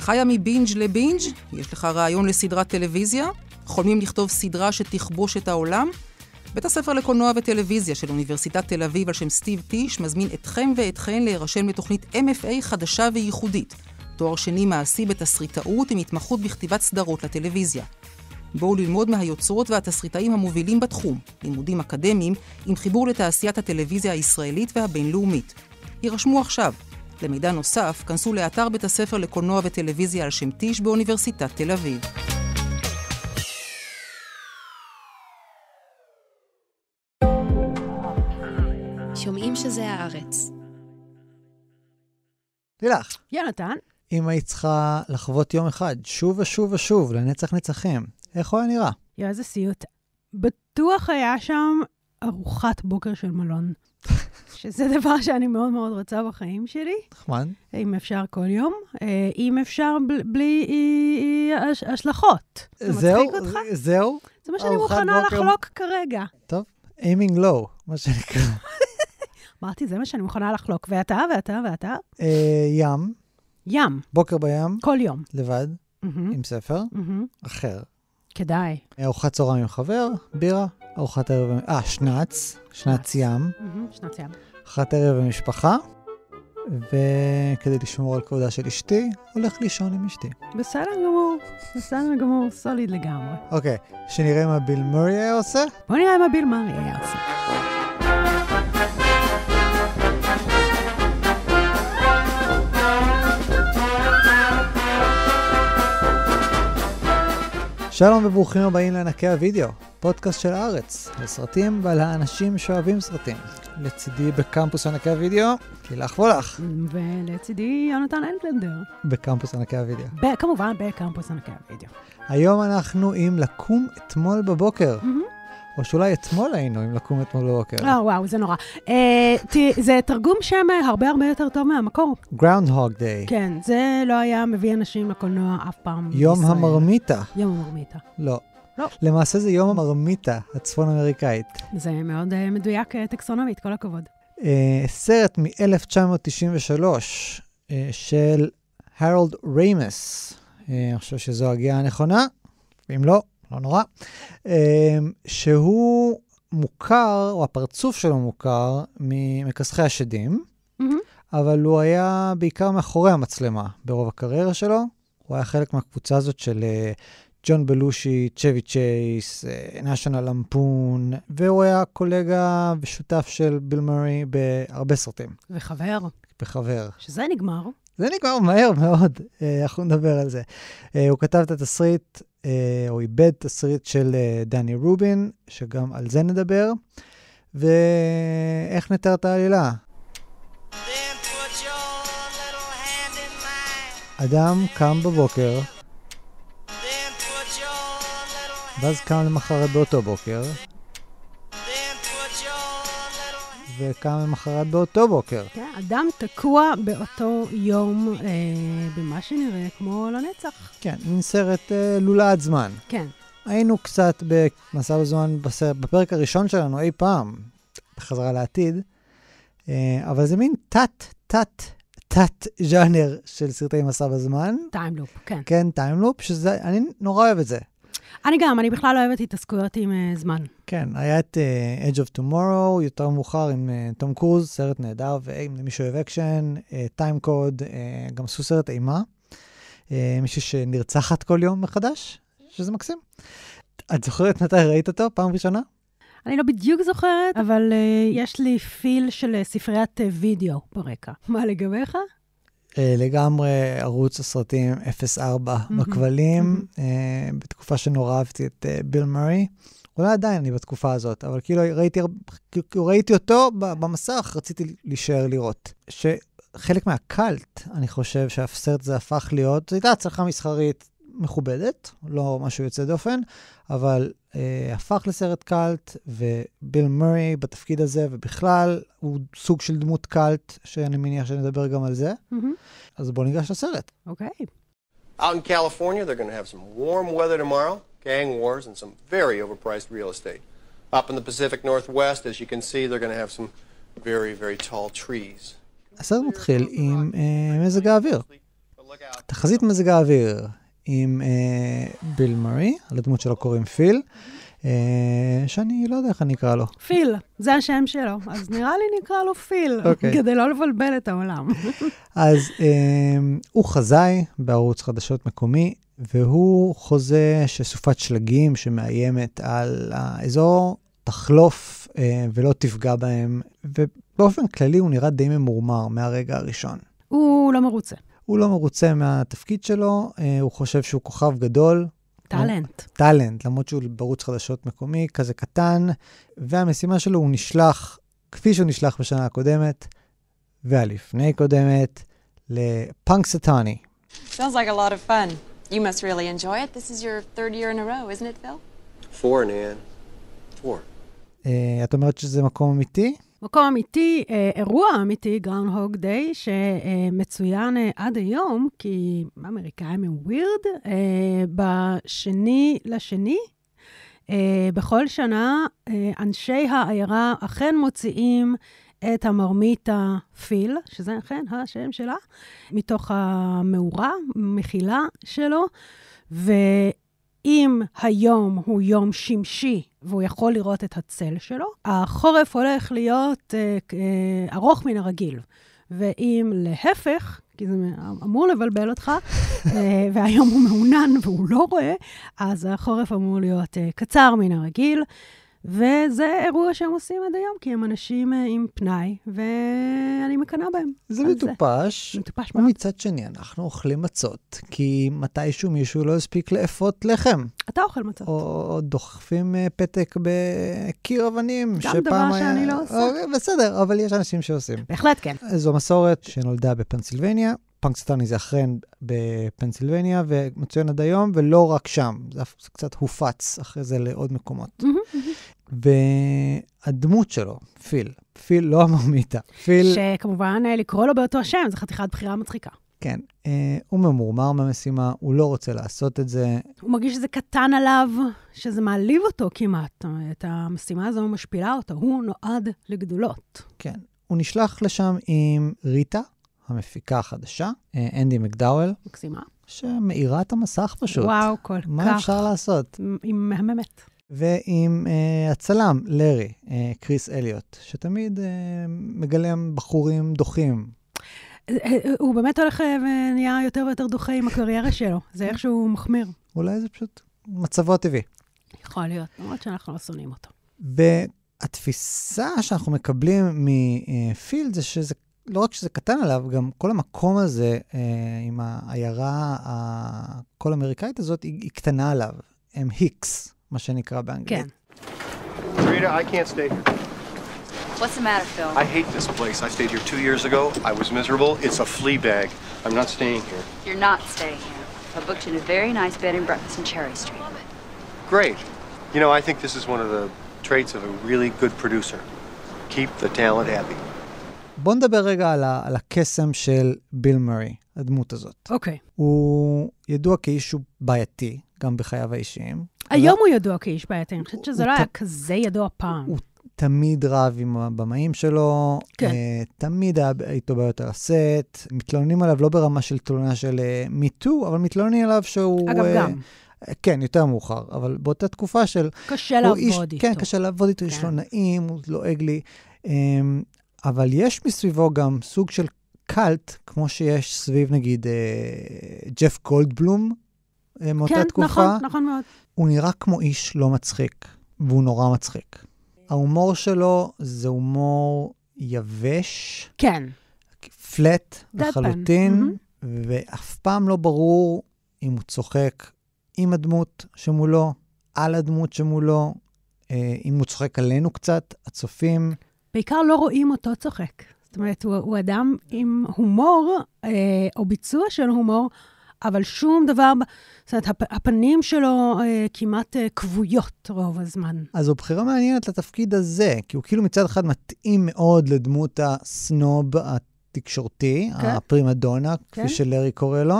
חיה מבינג' לבינג', יש לך רעיון לסדרת טלוויזיה? חולמים לכתוב סדרה שתכבוש את העולם? בית הספר לקולנוע וטלוויזיה של אוניברסיטת תל אביב על שם סטיב טיש מזמין אתכם ואתכן להירשם לתוכנית MFA חדשה וייחודית, תואר שני מעשי בתסריטאות עם התמחות בכתיבת סדרות לטלוויזיה. בואו ללמוד מהיוצרות והתסריטאים המובילים בתחום, לימודים אקדמיים עם חיבור לתעשיית הטלוויזיה הישראלית והבינלאומית. יירשמו עכשיו, 03-6171111 למידע נוסף, כנסו לאתר בית הספר לקולנוע וטלוויזיה על שם טיש באוניברסיטת תל אביב. שומעים שזה הארץ. לילך. יונתן. אם היית צריכה לחוות יום אחד, שוב ושוב ושוב, לנצח נצחים, איך הוא היה נראה? יואו, איזה סיוט. בטוח היה שם ארוחת בוקר של מלון, שזה דבר שאני מאוד מאוד רוצה בחיים שלי. נכון. אם אפשר כל יום, אה, אם אפשר בלי אה, אה, השלכות. זה זהו, מצחיק אותך? זהו. זה מה שאני מוכנה לחלוק כרגע. טוב, aiming low, מה שנקרא. אמרתי, זה מה שאני מוכנה לחלוק. ואתה, ואתה, ואתה? ים. ים. בוקר בים. כל יום. לבד, עם ספר. אחר. כדאי. ארוחת צהריים עם חבר, בירה, ארוחת ערב, אה, שנץ, שנץ ים. שנץ ים. ארוחת ערב במשפחה, וכדי לשמור על כבודה של אשתי, הולך לישון עם אשתי. בסדר גמור, בסדר גמור, סוליד לגמרי. אוקיי, שנראה מה ביל מורי היה עושה? בוא נראה מה ביל מורי היה עושה. שלום וברוכים הבאים לענקי הוידאו, הפודקאסט של הארץ, על סרטים ועל האנשים שאוהבים סרטים. לצידי בקמפוס ענקי הוידאו, לילך וולך. ולצידי יונתן אנטלנדר. בקמפוס ענקי הוידאו. ב- כמובן, בקמפוס ענקי הוידאו. היום אנחנו עם לקום אתמול בבוקר. Mm-hmm. או שאולי אתמול היינו עם לקום אתמול בבוקר. אה, oh, וואו, זה נורא. Uh, אה, ת, זה תרגום שם הרבה הרבה יותר טוב מהמקור. Groundhog Day. כן, זה לא היה מביא אנשים לקולנוע אף פעם. יום בישראל. המרמיתה. יום המרמיתה. לא, לא. למעשה זה יום המרמיתה הצפון אמריקאית. זה מאוד uh, מדויק uh, טקסונומית, כל הכבוד. Uh, סרט מ-1993 uh, של הרולד ריימס, uh, אני חושב שזו הגיעה הנכונה, ואם לא, לא נורא, uh, שהוא מוכר, או הפרצוף שלו מוכר, ממכסחי השדים, mm-hmm. אבל הוא היה בעיקר מאחורי המצלמה ברוב הקריירה שלו. הוא היה חלק מהקבוצה הזאת של ג'ון בלושי, צ'ווי צ'ייס, אה, נשיונל למפון, והוא היה קולגה ושותף של ביל מרי בהרבה סרטים. וחבר. וחבר. שזה נגמר. זה נגמר מהר מאוד, אה, אנחנו נדבר על זה. אה, הוא כתב את התסריט, או איבד תסריט של דני רובין, שגם על זה נדבר. ואיך נתאר את העלילה? אדם קם בבוקר ואז קם למחרת באותו בוקר, וקם למחרת באותו בוקר. כן, אדם תקוע באותו יום אה, במה שנראה כמו לנצח. כן, מין סרט אה, לולעת זמן. כן. היינו קצת במסע בזמן בסרט, בפרק הראשון שלנו אי פעם, בחזרה לעתיד, אה, אבל זה מין תת-תת תת-ז'אנר של סרטי מסע בזמן. טיימלופ, כן. כן, טיימלופ, שזה, אני נורא אוהב את זה. אני גם, אני בכלל לא אוהבת התעסקויות עם uh, זמן. כן, היה את uh, Edge of Tomorrow, יותר מאוחר עם תום uh, קרוז, סרט נהדר, ואם למישהו אוהב אקשן, טיים אה, קוד, גם עשו סרט אימה. Uh, מישהי שנרצחת כל יום מחדש, שזה מקסים. את זוכרת מתי ראית אותו פעם ראשונה? אני לא בדיוק זוכרת, אבל uh, יש לי פיל של uh, ספריית uh, וידאו ברקע. מה לגביך? אה, לגמרי ערוץ הסרטים 04 בכבלים, אה, בתקופה שנורא אהבתי את אה, ביל מרי. אולי עדיין אני בתקופה הזאת, אבל כאילו ראיתי, כאילו, כאילו ראיתי אותו במסך, רציתי להישאר לראות. שחלק מהקאלט, אני חושב שהסרט הזה הפך להיות, זו הייתה הצלחה מסחרית מכובדת, לא משהו יוצא דופן, אבל אה, הפך לסרט קאלט, וביל מורי בתפקיד הזה, ובכלל, הוא סוג של דמות קאלט, שאני מניח שנדבר גם על זה. Mm-hmm. אז בואו ניגש לסרט. אוקיי. Okay. Out in California, they're going to have some warm weather tomorrow, gang wars, and some very overpriced real estate. Up in the Pacific Northwest, as you can see, they're going to have some very, very tall trees. הסרט מתחיל עם אה, מזג האוויר. תחזית מזג האוויר, עם אה, ביל מרי, הדמות שלו קוראים פיל. אה, שאני לא יודע איך אני אקרא לו. פיל, זה השם שלו, אז נראה לי נקרא לו פיל, okay. אוקיי. כדי לא לבלבל את העולם. אז אה, הוא חזאי בערוץ חדשות מקומי, והוא חוזה שסופת שלגים שמאיימת על האזור תחלוף אה, ולא תפגע בהם, ובאופן כללי הוא נראה די ממורמר מהרגע הראשון. הוא לא מרוצה. הוא לא מרוצה מהתפקיד שלו, אה, הוא חושב שהוא כוכב גדול. טאלנט. טאלנט, למרות שהוא בערוץ חדשות מקומי, כזה קטן, והמשימה שלו, הוא נשלח, כפי שהוא נשלח בשנה הקודמת, והלפני קודמת, לפאנק סטני. You must really enjoy it. This is your third year in a row, isn't it, Phil? Four, Nan. Four. Uh, את אומרת שזה מקום אמיתי? מקום אמיתי, אה, אירוע אמיתי, Groundhog Day, שמצוין אה, עד היום, כי האמריקאים הם ווירד, אה, בשני לשני. בכל שנה אנשי העיירה אכן מוציאים את המרמיתה פיל, שזה אכן השם שלה, מתוך המאורה, מחילה שלו, ו... אם היום הוא יום שמשי והוא יכול לראות את הצל שלו, החורף הולך להיות אה, אה, ארוך מן הרגיל. ואם להפך, כי זה אמור לבלבל אותך, אה, והיום הוא מעונן והוא לא רואה, אז החורף אמור להיות אה, קצר מן הרגיל. וזה אירוע שהם עושים עד היום, כי הם אנשים אה, עם פנאי, ואני מקנאה בהם. זה מטופש. מטופש מאוד. ומצד שני, אנחנו אוכלים מצות, כי מתישהו מישהו לא הספיק לאפות לחם. אתה אוכל מצות. או, דוחפים אה, פתק בקיר אבנים, שפעם היה... גם דבר שאני לא עושה. אה, בסדר, אבל יש אנשים שעושים. בהחלט כן. זו מסורת שנולדה בפנסילבניה. פנקסטני זה אכן בפנסילבניה, ומצוין עד היום, ולא רק שם, זה קצת הופץ אחרי זה לעוד מקומות. Mm-hmm. והדמות שלו, פיל, פיל לא המרמיתה, פיל... שכמובן, אה, לקרוא לו באותו השם, זו חתיכת בחירה מצחיקה. כן, אה, הוא ממורמר מהמשימה, הוא לא רוצה לעשות את זה. הוא מרגיש שזה קטן עליו, שזה מעליב אותו כמעט. את המשימה הזו משפילה אותו, הוא נועד לגדולות. כן, הוא נשלח לשם עם ריטה, המפיקה החדשה, אה, אנדי מקדאוול. מקסימה. שמאירה את המסך פשוט. וואו, כל מה כך. מה אפשר לעשות? היא מהממת. ועם uh, הצלם, לארי, uh, קריס אליוט, שתמיד uh, מגלם בחורים דוחים. הוא באמת הולך ונהיה יותר ויותר דוחה עם הקריירה שלו, זה איכשהו מחמיר. אולי זה פשוט מצבו הטבעי. יכול להיות, למרות שאנחנו לא שונאים אותו. והתפיסה שאנחנו מקבלים מפילד זה שזה, לא רק שזה קטן עליו, גם כל המקום הזה אה, עם העיירה הכל-אמריקאית הזאת, היא, היא קטנה עליו. הם היקס, מה שנקרא באנגלית. כן. Rita, I can't stay here. What's the matter, Phil? I hate this place. I stayed here two years ago. I was miserable. It's a flea bag. I'm not staying here. You're not staying here. I booked you in a very nice bed and breakfast in Cherry Street. Great. You know, I think this is one of the traits of a really good producer. Keep the talent happy. בוא נדבר רגע על, ה, על הקסם של ביל מרי, הדמות הזאת. אוקיי. Okay. הוא ידוע כאיש בעייתי, גם בחייו האישיים. היום לא- הוא ידוע כאיש בעייתי, אני חושבת שזה לא היה כזה ידוע פעם. הוא תמיד רב עם הבמאים שלו, כן. uh, תמיד היה איתו בעיות על הסט, מתלוננים עליו לא ברמה של תלונה של אה, מיטו, uh, אבל מתלוננים עליו שהוא... אגב, uh, גם. כן, יותר מאוחר, אבל באותה תקופה של... קשה לעבוד איש, איתו. כן, קשה לעבוד איתו, כן. יש לו נעים, הוא לועג לי. אמ, אבל יש מסביבו גם סוג של קאלט, כמו שיש סביב, נגיד, ג'ף גולדבלום, אה, מאותה כן, תקופה. כן, נכון, נכון מאוד. הוא נראה כמו איש לא מצחיק, והוא נורא מצחיק. ההומור שלו זה הומור יבש. כן. פלט לחלוטין, mm-hmm. ואף פעם לא ברור אם הוא צוחק עם הדמות שמולו, על הדמות שמולו, אה, אם הוא צוחק עלינו קצת, הצופים. בעיקר לא רואים אותו צוחק. זאת אומרת, הוא, הוא אדם עם הומור, אה, או ביצוע של הומור, אבל שום דבר, זאת אומרת, הפ, הפנים שלו אה, כמעט אה, כבויות רוב הזמן. אז זו בחירה מעניינת לתפקיד הזה, כי הוא כאילו מצד אחד מתאים מאוד לדמות הסנוב התקשורתי, כן. הפרימדונה, כן. כפי שלארי קורא לו.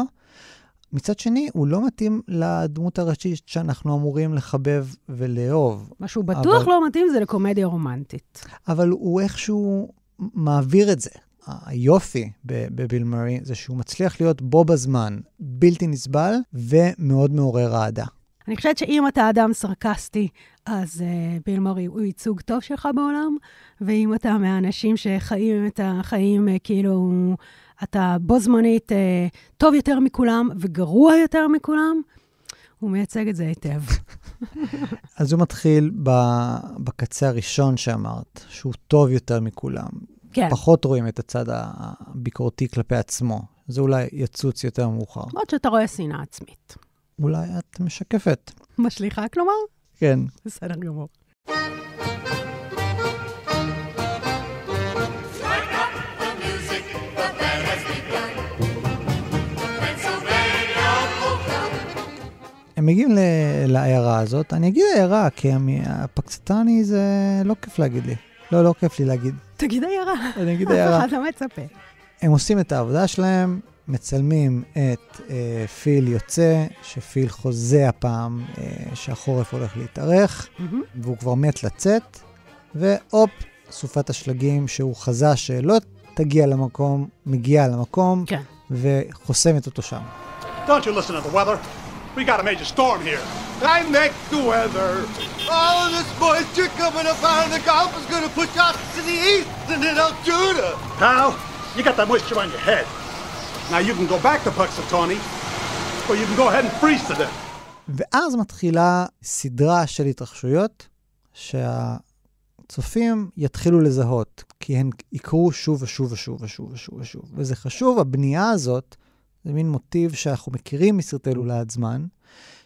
מצד שני, הוא לא מתאים לדמות הראשית שאנחנו אמורים לחבב ולאהוב. מה שהוא בטוח אבל... לא מתאים זה לקומדיה רומנטית. אבל הוא איכשהו מעביר את זה. היופי בביל מרי זה שהוא מצליח להיות בו בזמן, בלתי נסבל ומאוד מעורר אהדה. אני חושבת שאם אתה אדם סרקסטי, אז uh, ביל מרי הוא ייצוג טוב שלך בעולם, ואם אתה מהאנשים שחיים את החיים uh, כאילו אתה בו זמנית uh, טוב יותר מכולם וגרוע יותר מכולם, הוא מייצג את זה היטב. אז הוא מתחיל ב, בקצה הראשון שאמרת, שהוא טוב יותר מכולם. כן. פחות רואים את הצד הביקורתי כלפי עצמו. זה אולי יצוץ יותר מאוחר. עוד שאתה רואה שנאה עצמית. אולי את משקפת. משליכה, כלומר? כן. בסדר גמור. הם מגיעים לעיירה הזאת, אני אגיד עיירה, כי הפקסטני זה לא כיף להגיד לי. לא, לא כיף לי להגיד. תגיד עיירה. אני אגיד עיירה. אף אחד לא מצפה. הם עושים את העבודה שלהם, מצלמים את אה, פיל יוצא, שפיל חוזה הפעם אה, שהחורף הולך להתארך, mm-hmm. והוא כבר מת לצאת, והופ, סופת השלגים שהוא חזה שלא תגיע למקום, מגיעה למקום, כן. וחוסמת אותו שם. Don't you listen to the weather. We got a major storm here. I make the weather. All of this moisture coming up out of the Gulf is gonna push out to the east and then out Judah. Pal, you got that moisture on your head. Now you can go back to Puxatawney, or you can go ahead and freeze to death. ואז מתחילה סדרה של התרחשויות שהצופים יתחילו לזהות, כי הן יקרו שוב ושוב ושוב ושוב ושוב ושוב. וזה חשוב, הבנייה הזאת זה מין מוטיב שאנחנו מכירים מסרטי לולד זמן,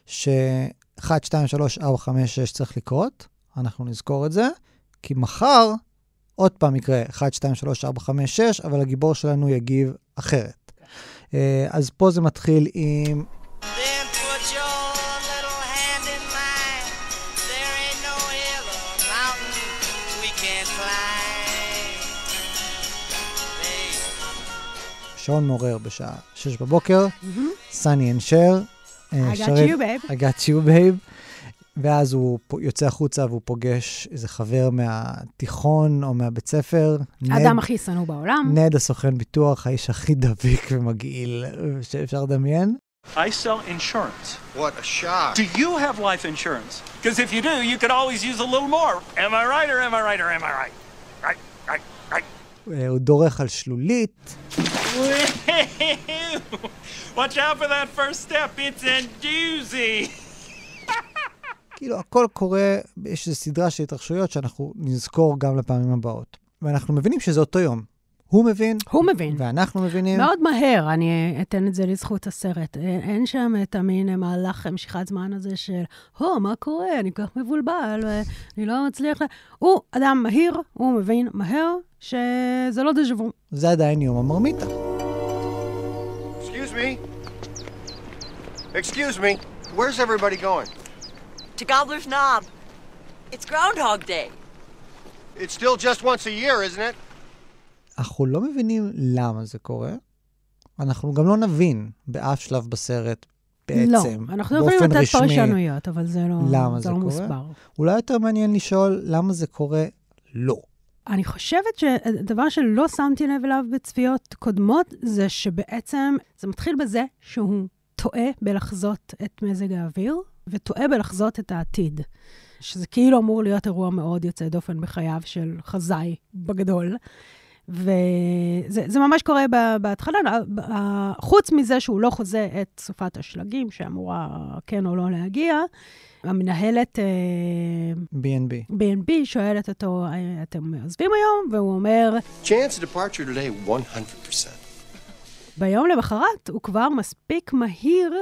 ש-1, 2, 3, 4, 5, 6 צריך לקרות, אנחנו נזכור את זה, כי מחר עוד פעם יקרה 1, 2, 3, 4, 5, 6, אבל הגיבור שלנו יגיב אחרת. כן. אה, אז פה זה מתחיל עם שעון מעורר בשעה 6 בבוקר, mm-hmm. סאני אנד שר. אה, I got you, babe. ואז הוא יוצא החוצה והוא פוגש איזה חבר מהתיכון או מהבית ספר. האדם הכי שנוא בעולם. נד הסוכן ביטוח, האיש הכי דביק ומגעיל שאפשר לדמיין. I sell insurance. What a shock. Do you have life insurance? Because if you do, you could always use a little more. Am I right or am I right or am I right? אה, הוא דורך על שלולית. כאילו, הכל קורה, יש איזו סדרה של התרחשויות שאנחנו נזכור גם לפעמים הבאות. ואנחנו מבינים שזה אותו יום. הוא מבין. הוא מבין. ואנחנו מבינים. מאוד מהר, אני אתן את זה לזכות הסרט. אה, אין שם את המין אה, מהלך משיכת זמן הזה של, הו, מה קורה? אני כל כך מבולבל, אה, אני לא מצליח... ל... הוא אדם מהיר, הוא מבין מהר, שזה לא דז'ה וו. זה עדיין יום המרמיתה. It's still just once a year, isn't it? אנחנו לא מבינים למה זה קורה. אנחנו גם לא נבין באף שלב בסרט לא, בעצם, לא, אנחנו יכולים לתת פרשנויות, אבל זה לא, למה זה לא קורה? מוסבר. אולי יותר מעניין לשאול למה זה קורה לא. אני חושבת שדבר שלא שמתי לב אליו בצפיות קודמות, זה שבעצם זה מתחיל בזה שהוא טועה בלחזות את מזג האוויר, וטועה בלחזות את העתיד. שזה כאילו אמור להיות אירוע מאוד יוצא דופן בחייו של חזאי בגדול. וזה ממש קורה בהתחלה, חוץ מזה שהוא לא חוזה את סופת השלגים, שאמורה כן או לא להגיע, המנהלת... אה, B&B. B&B שואלת אותו, אה, אתם עוזבים היום? והוא אומר... Chance departure today 100%. ביום למחרת הוא כבר מספיק מהיר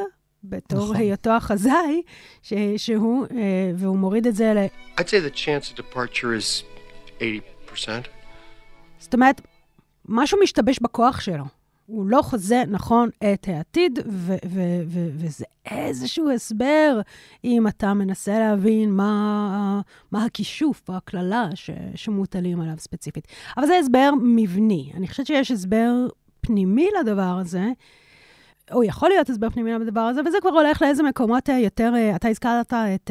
בתור נכון. היותו החזאי, ש- שהוא, אה, והוא מוריד את זה ל... I'd say the chance of departure is 80%. זאת אומרת, משהו משתבש בכוח שלו. הוא לא חוזה נכון את העתיד, ו- ו- ו- וזה איזשהו הסבר אם אתה מנסה להבין מה, מה הכישוף, או הקללה ש- שמוטלים עליו ספציפית. אבל זה הסבר מבני. אני חושבת שיש הסבר פנימי לדבר הזה, או יכול להיות הסבר פנימי לדבר הזה, וזה כבר הולך לאיזה מקומות אה, יותר, אה, אתה הזכרת את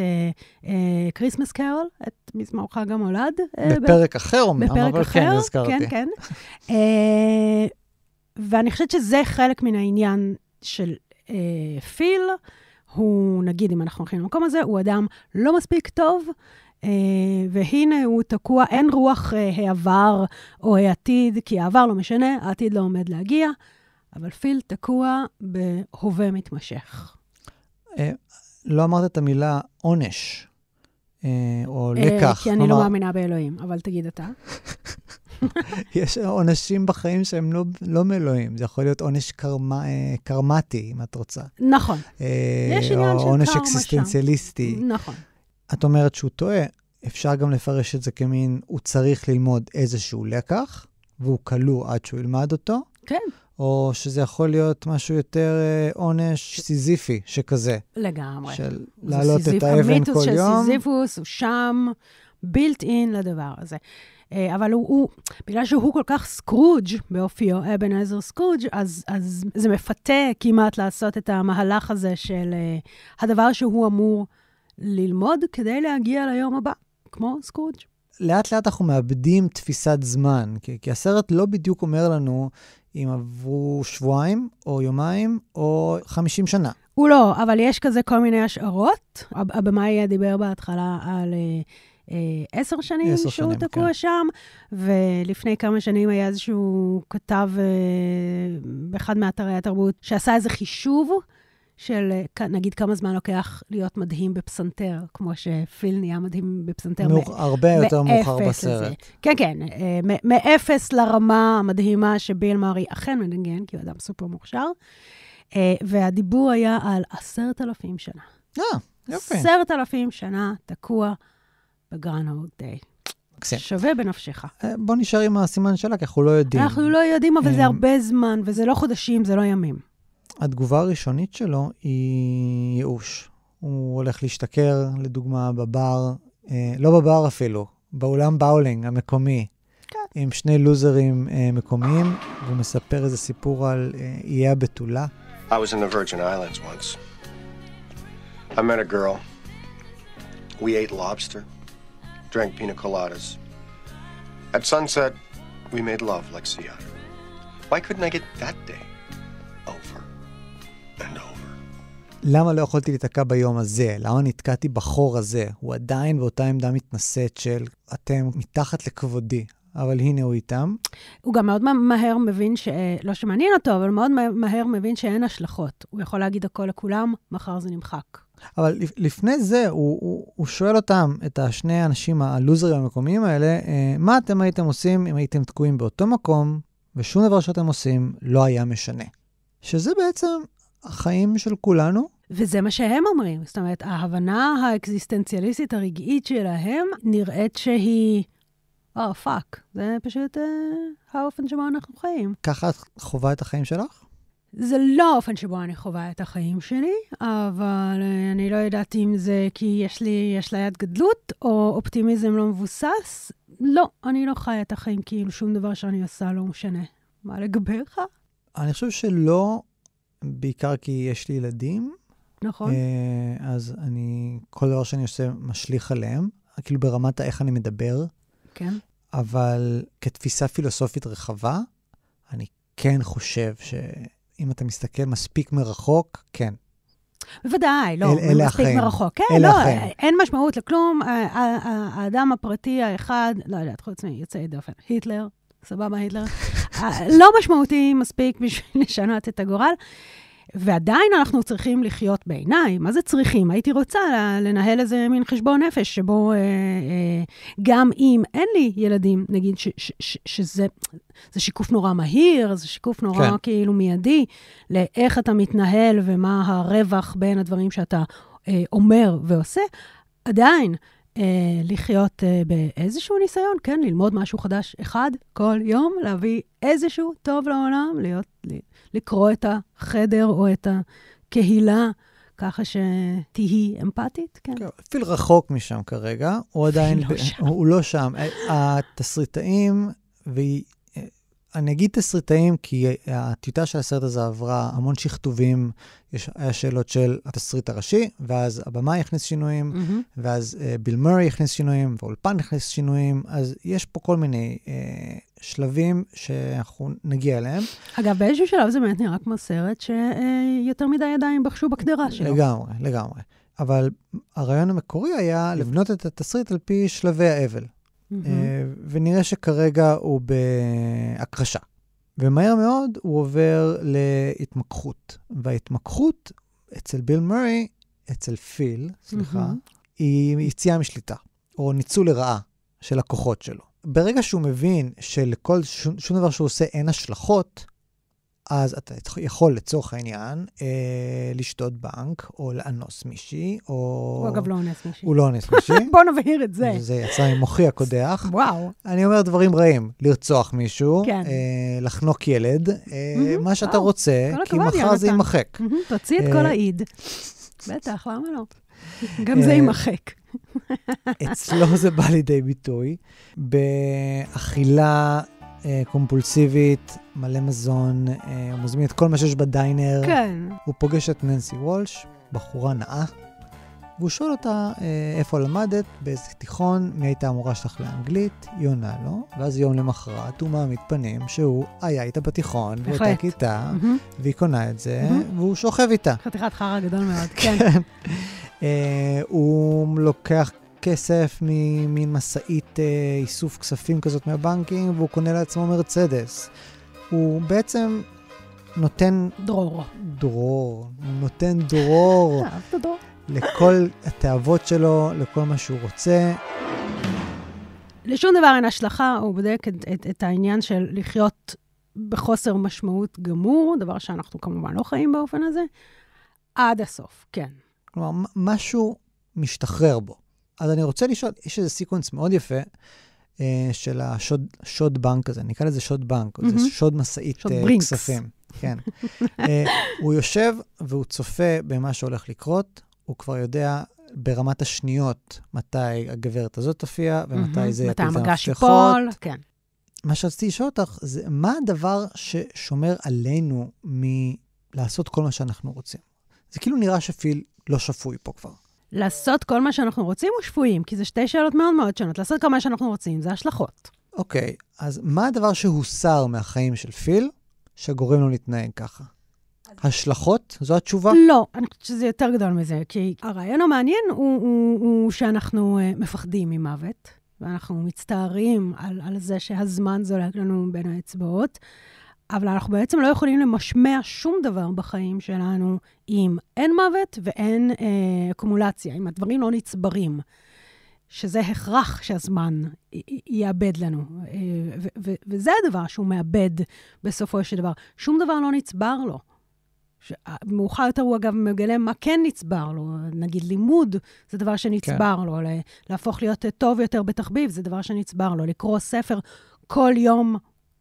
כריסמס אה, קרול, את מזמור חג המולד. בפרק אחר אמנם, אבל כן, הזכרתי. כן, כן. ואני חושבת שזה חלק מן העניין של פיל. הוא, נגיד, אם אנחנו הולכים למקום הזה, הוא אדם לא מספיק טוב, Uh, והנה הוא תקוע, אין רוח uh, העבר או העתיד, כי העבר לא משנה, העתיד לא עומד להגיע. אבל פיל תקוע בהווה מתמשך. אה, לא אמרת את המילה עונש, אה, או אה, לקח. כי אני לא מאמינה באלוהים, אבל תגיד אתה. יש עונשים בחיים שהם לא, לא מאלוהים, זה יכול להיות עונש קרמה, קרמטי, אם את רוצה. נכון. אה, יש עניין של קרמה שם. או עונש אקסיסטנציאליסטי. נכון. את אומרת שהוא טועה, אפשר גם לפרש את זה כמין, הוא צריך ללמוד איזשהו לקח, והוא כלוא עד שהוא ילמד אותו. כן. או שזה יכול להיות משהו יותר אה, עונש ש... סיזיפי שכזה. לגמרי. של להעלות את האבן כל יום. המיתוס של סיזיפוס הוא שם, בילט אין לדבר הזה. אה, אבל הוא, הוא, בגלל שהוא כל כך סקרוג' באופיו, אבן עזר סקרוג', אז, אז זה מפתה כמעט לעשות את המהלך הזה של אה, הדבר שהוא אמור ללמוד כדי להגיע ליום הבא, כמו סקרוג'. לאט לאט אנחנו מאבדים תפיסת זמן, כי, כי הסרט לא בדיוק אומר לנו אם עברו שבועיים, או יומיים, או 50 שנה. הוא לא, אבל יש כזה כל מיני השערות. הבמאי דיבר בהתחלה על אה, אה, עשר uh, uh, שנים שהוא שנים, תקוע כן. שם, ולפני כמה שנים היה איזשהו כתב uh, באחד מאתרי התרבות שעשה איזה חישוב. של אה, נגיד כמה זמן לוקח להיות מדהים בפסנתר, כמו שפיל נהיה מדהים בפסנתר. מאוח, מ- הרבה יותר מאוחר בסרט. לזה. כן, כן, אה, מ- מאפס לרמה המדהימה שביל מרי אכן מנגן, כי הוא אדם סופר מוכשר. אה, והדיבור היה על עשרת אלפים שנה. אה, יופי. עשרת אלפים שנה תקוע בגרנהוג דיי. מקסים. שווה בנפשך. בוא נשאר עם הסימן שלה, כי אנחנו לא יודעים. אנחנו לא יודעים, אבל זה הרבה זמן, וזה לא חודשים, זה לא ימים. התגובה הראשונית שלו היא ייאוש. הוא הולך להשתכר, לדוגמה, בבר, אה, לא בבר אפילו, באולם באולינג המקומי, כן. עם שני לוזרים אה, מקומיים, והוא מספר איזה סיפור על אה, איי הבתולה. I was in the Virgin Islands once. I met a girl. We ate lobster, drank pina coladas. At sunset, we made love like sea otter. Why couldn't I get that day? למה לא יכולתי להיתקע ביום הזה? למה נתקעתי בחור הזה? הוא עדיין באותה עמדה מתנשאת של אתם מתחת לכבודי, אבל הנה הוא איתם. הוא גם מאוד מהר מבין, ש... לא שמעניין אותו, אבל מאוד מהר מבין שאין השלכות. הוא יכול להגיד הכל לכולם, מחר זה נמחק. אבל לפני זה, הוא, הוא, הוא שואל אותם, את השני האנשים הלוזרים המקומיים האלה, אה, מה אתם הייתם עושים אם הייתם תקועים באותו מקום, ושום דבר שאתם עושים לא היה משנה. שזה בעצם החיים של כולנו. וזה מה שהם אומרים. זאת אומרת, ההבנה האקזיסטנציאליסטית הרגעית שלהם נראית שהיא, אה, oh, פאק. זה פשוט uh, האופן שבו אנחנו חיים. ככה את חווה את החיים שלך? זה לא האופן שבו אני חווה את החיים שלי, אבל uh, אני לא יודעת אם זה כי יש לי אשליית גדלות או אופטימיזם לא מבוסס. לא, אני לא חיה את החיים כאילו שום דבר שאני עושה לא משנה. מה לגביך? אני חושב שלא בעיקר כי יש לי ילדים. נכון. אה, אז אני, כל דבר שאני עושה משליך עליהם, כאילו ברמת איך אני מדבר. כן. אבל כתפיסה פילוסופית רחבה, אני כן חושב שאם אתה מסתכל מספיק מרחוק, כן, בוודאי, לא, אל, אלה מספיק החיים. מרחוק. כן, אלה לא, החיים. אין משמעות לכלום. האדם הפרטי האחד, לא יודעת, חוץ מיוצאי דופן. היטלר, סבבה, היטלר? לא משמעותי מספיק בשביל לשנות את הגורל. ועדיין אנחנו צריכים לחיות בעיניי. מה זה צריכים? הייתי רוצה לנהל איזה מין חשבון נפש, שבו אה, אה, גם אם אין לי ילדים, נגיד ש, ש, ש, שזה זה שיקוף נורא מהיר, זה שיקוף נורא כן. כאילו מיידי, לאיך אתה מתנהל ומה הרווח בין הדברים שאתה אה, אומר ועושה, עדיין אה, לחיות אה, באיזשהו ניסיון, כן, ללמוד משהו חדש אחד כל יום, להביא איזשהו טוב לעולם, להיות, לקרוא את החדר או את הקהילה. ככה שתהי אמפתית, כן. אפילו כן, רחוק משם כרגע, הוא עדיין... לא ב... שם. הוא לא שם. התסריטאים, והיא אני אגיד תסריטאים, כי הטיוטה של הסרט הזה עברה המון שכתובים, יש, היה שאלות של התסריט הראשי, ואז הבמאי הכניס שינויים, mm-hmm. ואז uh, ביל מורי הכניס שינויים, ואולפן הכניס שינויים, אז יש פה כל מיני uh, שלבים שאנחנו נגיע אליהם. אגב, באיזשהו שלב זה באמת נראה כמו סרט שיותר uh, מדי ידיים בחשו בקדרה שלו. לגמרי, לגמרי. אבל הרעיון המקורי היה לבנות את התסריט על פי שלבי האבל. Mm-hmm. אה, ונראה שכרגע הוא בהכחשה. ומהר מאוד הוא עובר להתמקחות. וההתמקחות אצל ביל מרי, אצל פיל, סליחה, mm-hmm. היא יציאה משליטה, או ניצול לרעה של הכוחות שלו. ברגע שהוא מבין שלכל, שום דבר שהוא עושה אין השלכות, אז אתה יכול לצורך העניין אה, לשתות בנק, או לאנוס מישהי, או... הוא אגב לא אונס מישהי. הוא לא אונס מישהי. בוא נבהיר את זה. זה יצא עם מוחי הקודח. וואו. אני אומר דברים רעים, לרצוח מישהו, כן. אה, לחנוק ילד, אה, mm-hmm, מה שאתה וואו. רוצה, כי מחר זה יימחק. Mm-hmm, תוציא את אה, כל האיד. בטח, למה לא? גם אה, זה יימחק. אצלו זה בא לידי ביטוי באכילה אה, קומפולסיבית, מלא מזון, אה, הוא מזמין את כל מה שיש בדיינר. כן. הוא פוגש את ננסי וולש, בחורה נאה, והוא שואל אותה אה, איפה למדת, באיזה תיכון, מי הייתה המורה שלך לאנגלית, היא עונה לו, ואז יום למחרת הוא מעמיד פנים שהוא היה איתה בתיכון, באותה כיתה, mm-hmm. והיא קונה את זה, mm-hmm. והוא שוכב איתה. חתיכת חרא גדול מאוד, כן. Uh, הוא לוקח כסף ממשאית אה, איסוף כספים כזאת מהבנקים, והוא קונה לעצמו מרצדס. הוא בעצם נותן... דרור. דרור. הוא נותן אה, דרור. לכל התאוות שלו, לכל מה שהוא רוצה. לשום דבר אין השלכה, הוא בודק את, את, את העניין של לחיות בחוסר משמעות גמור, דבר שאנחנו כמובן לא חיים באופן הזה, עד הסוף, כן. כלומר, משהו משתחרר בו. אז אני רוצה לשאול, יש איזה סיקוונס מאוד יפה אה, של השוד שוד בנק הזה, נקרא לזה שוד בנק, mm-hmm. זה שוד משאית uh, אה, כספים. כן. אה, הוא יושב והוא צופה במה שהולך לקרות, הוא כבר יודע ברמת השניות מתי הגברת הזאת תופיע ומתי mm-hmm. זה יפיל את המפתחות. מתי המגש ייפול, כן. מה שרציתי לשאול אותך, זה מה הדבר ששומר עלינו מלעשות כל מה שאנחנו רוצים? זה כאילו נראה שפיל לא שפוי פה כבר. לעשות כל מה שאנחנו רוצים או שפויים? כי זה שתי שאלות מאוד מאוד שונות. לעשות כל מה שאנחנו רוצים, זה השלכות. אוקיי, okay, אז מה הדבר שהוסר מהחיים של פיל שגורם לו להתנהג ככה? השלכות? זו התשובה? לא, אני חושבת שזה יותר גדול מזה, כי הרעיון המעניין הוא, הוא, הוא שאנחנו אה, מפחדים ממוות, ואנחנו מצטערים על, על זה שהזמן זולג לנו בין האצבעות. אבל אנחנו בעצם לא יכולים למשמע שום דבר בחיים שלנו אם אין מוות ואין אה, אקומולציה, אם הדברים לא נצברים, שזה הכרח שהזמן יאבד לנו. אה, ו- ו- וזה הדבר שהוא מאבד בסופו של דבר. שום דבר לא נצבר לו. ש... אה, מאוחר יותר הוא אגב מגלה מה כן נצבר לו, נגיד לימוד זה דבר שנצבר כן. לו, להפוך להיות טוב יותר בתחביב זה דבר שנצבר לו, לקרוא ספר כל יום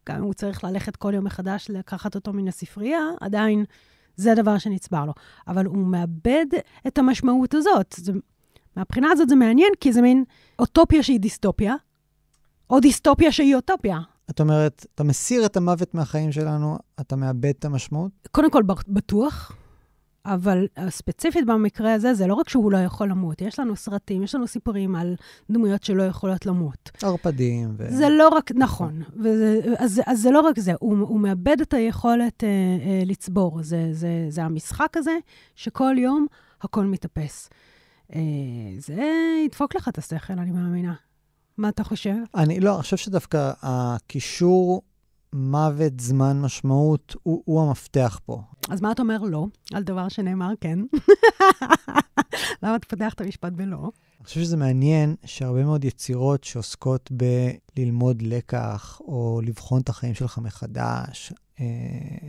גם אם הוא צריך ללכת כל יום מחדש לקחת אותו מן הספרייה, עדיין זה הדבר שנצבר לו. אבל הוא מאבד את המשמעות הזאת. זה, מהבחינה הזאת זה מעניין, כי זה מין אוטופיה שהיא דיסטופיה, או דיסטופיה שהיא אוטופיה. את אומרת, אתה מסיר את המוות מהחיים שלנו, אתה מאבד את המשמעות? קודם כל, בטוח. אבל אה, ספציפית במקרה הזה, זה לא רק שהוא לא יכול למות, יש לנו סרטים, יש לנו סיפורים על דמויות שלא יכולות למות. ערפדים. ו... זה לא רק, נכון. וזה, אז, אז זה לא רק זה, הוא, הוא מאבד את היכולת אה, אה, לצבור. זה, זה, זה המשחק הזה, שכל יום הכל מתאפס. אה, זה ידפוק לך את השכל, אני מאמינה. מה אתה חושב? אני לא, אני חושב שדווקא הקישור מוות, זמן, משמעות, הוא, הוא המפתח פה. אז מה אתה אומר לא, על דבר שנאמר כן? למה אתה פותח את המשפט בלא? אני חושב שזה מעניין שהרבה מאוד יצירות שעוסקות בללמוד לקח או לבחון את החיים שלך מחדש, אה,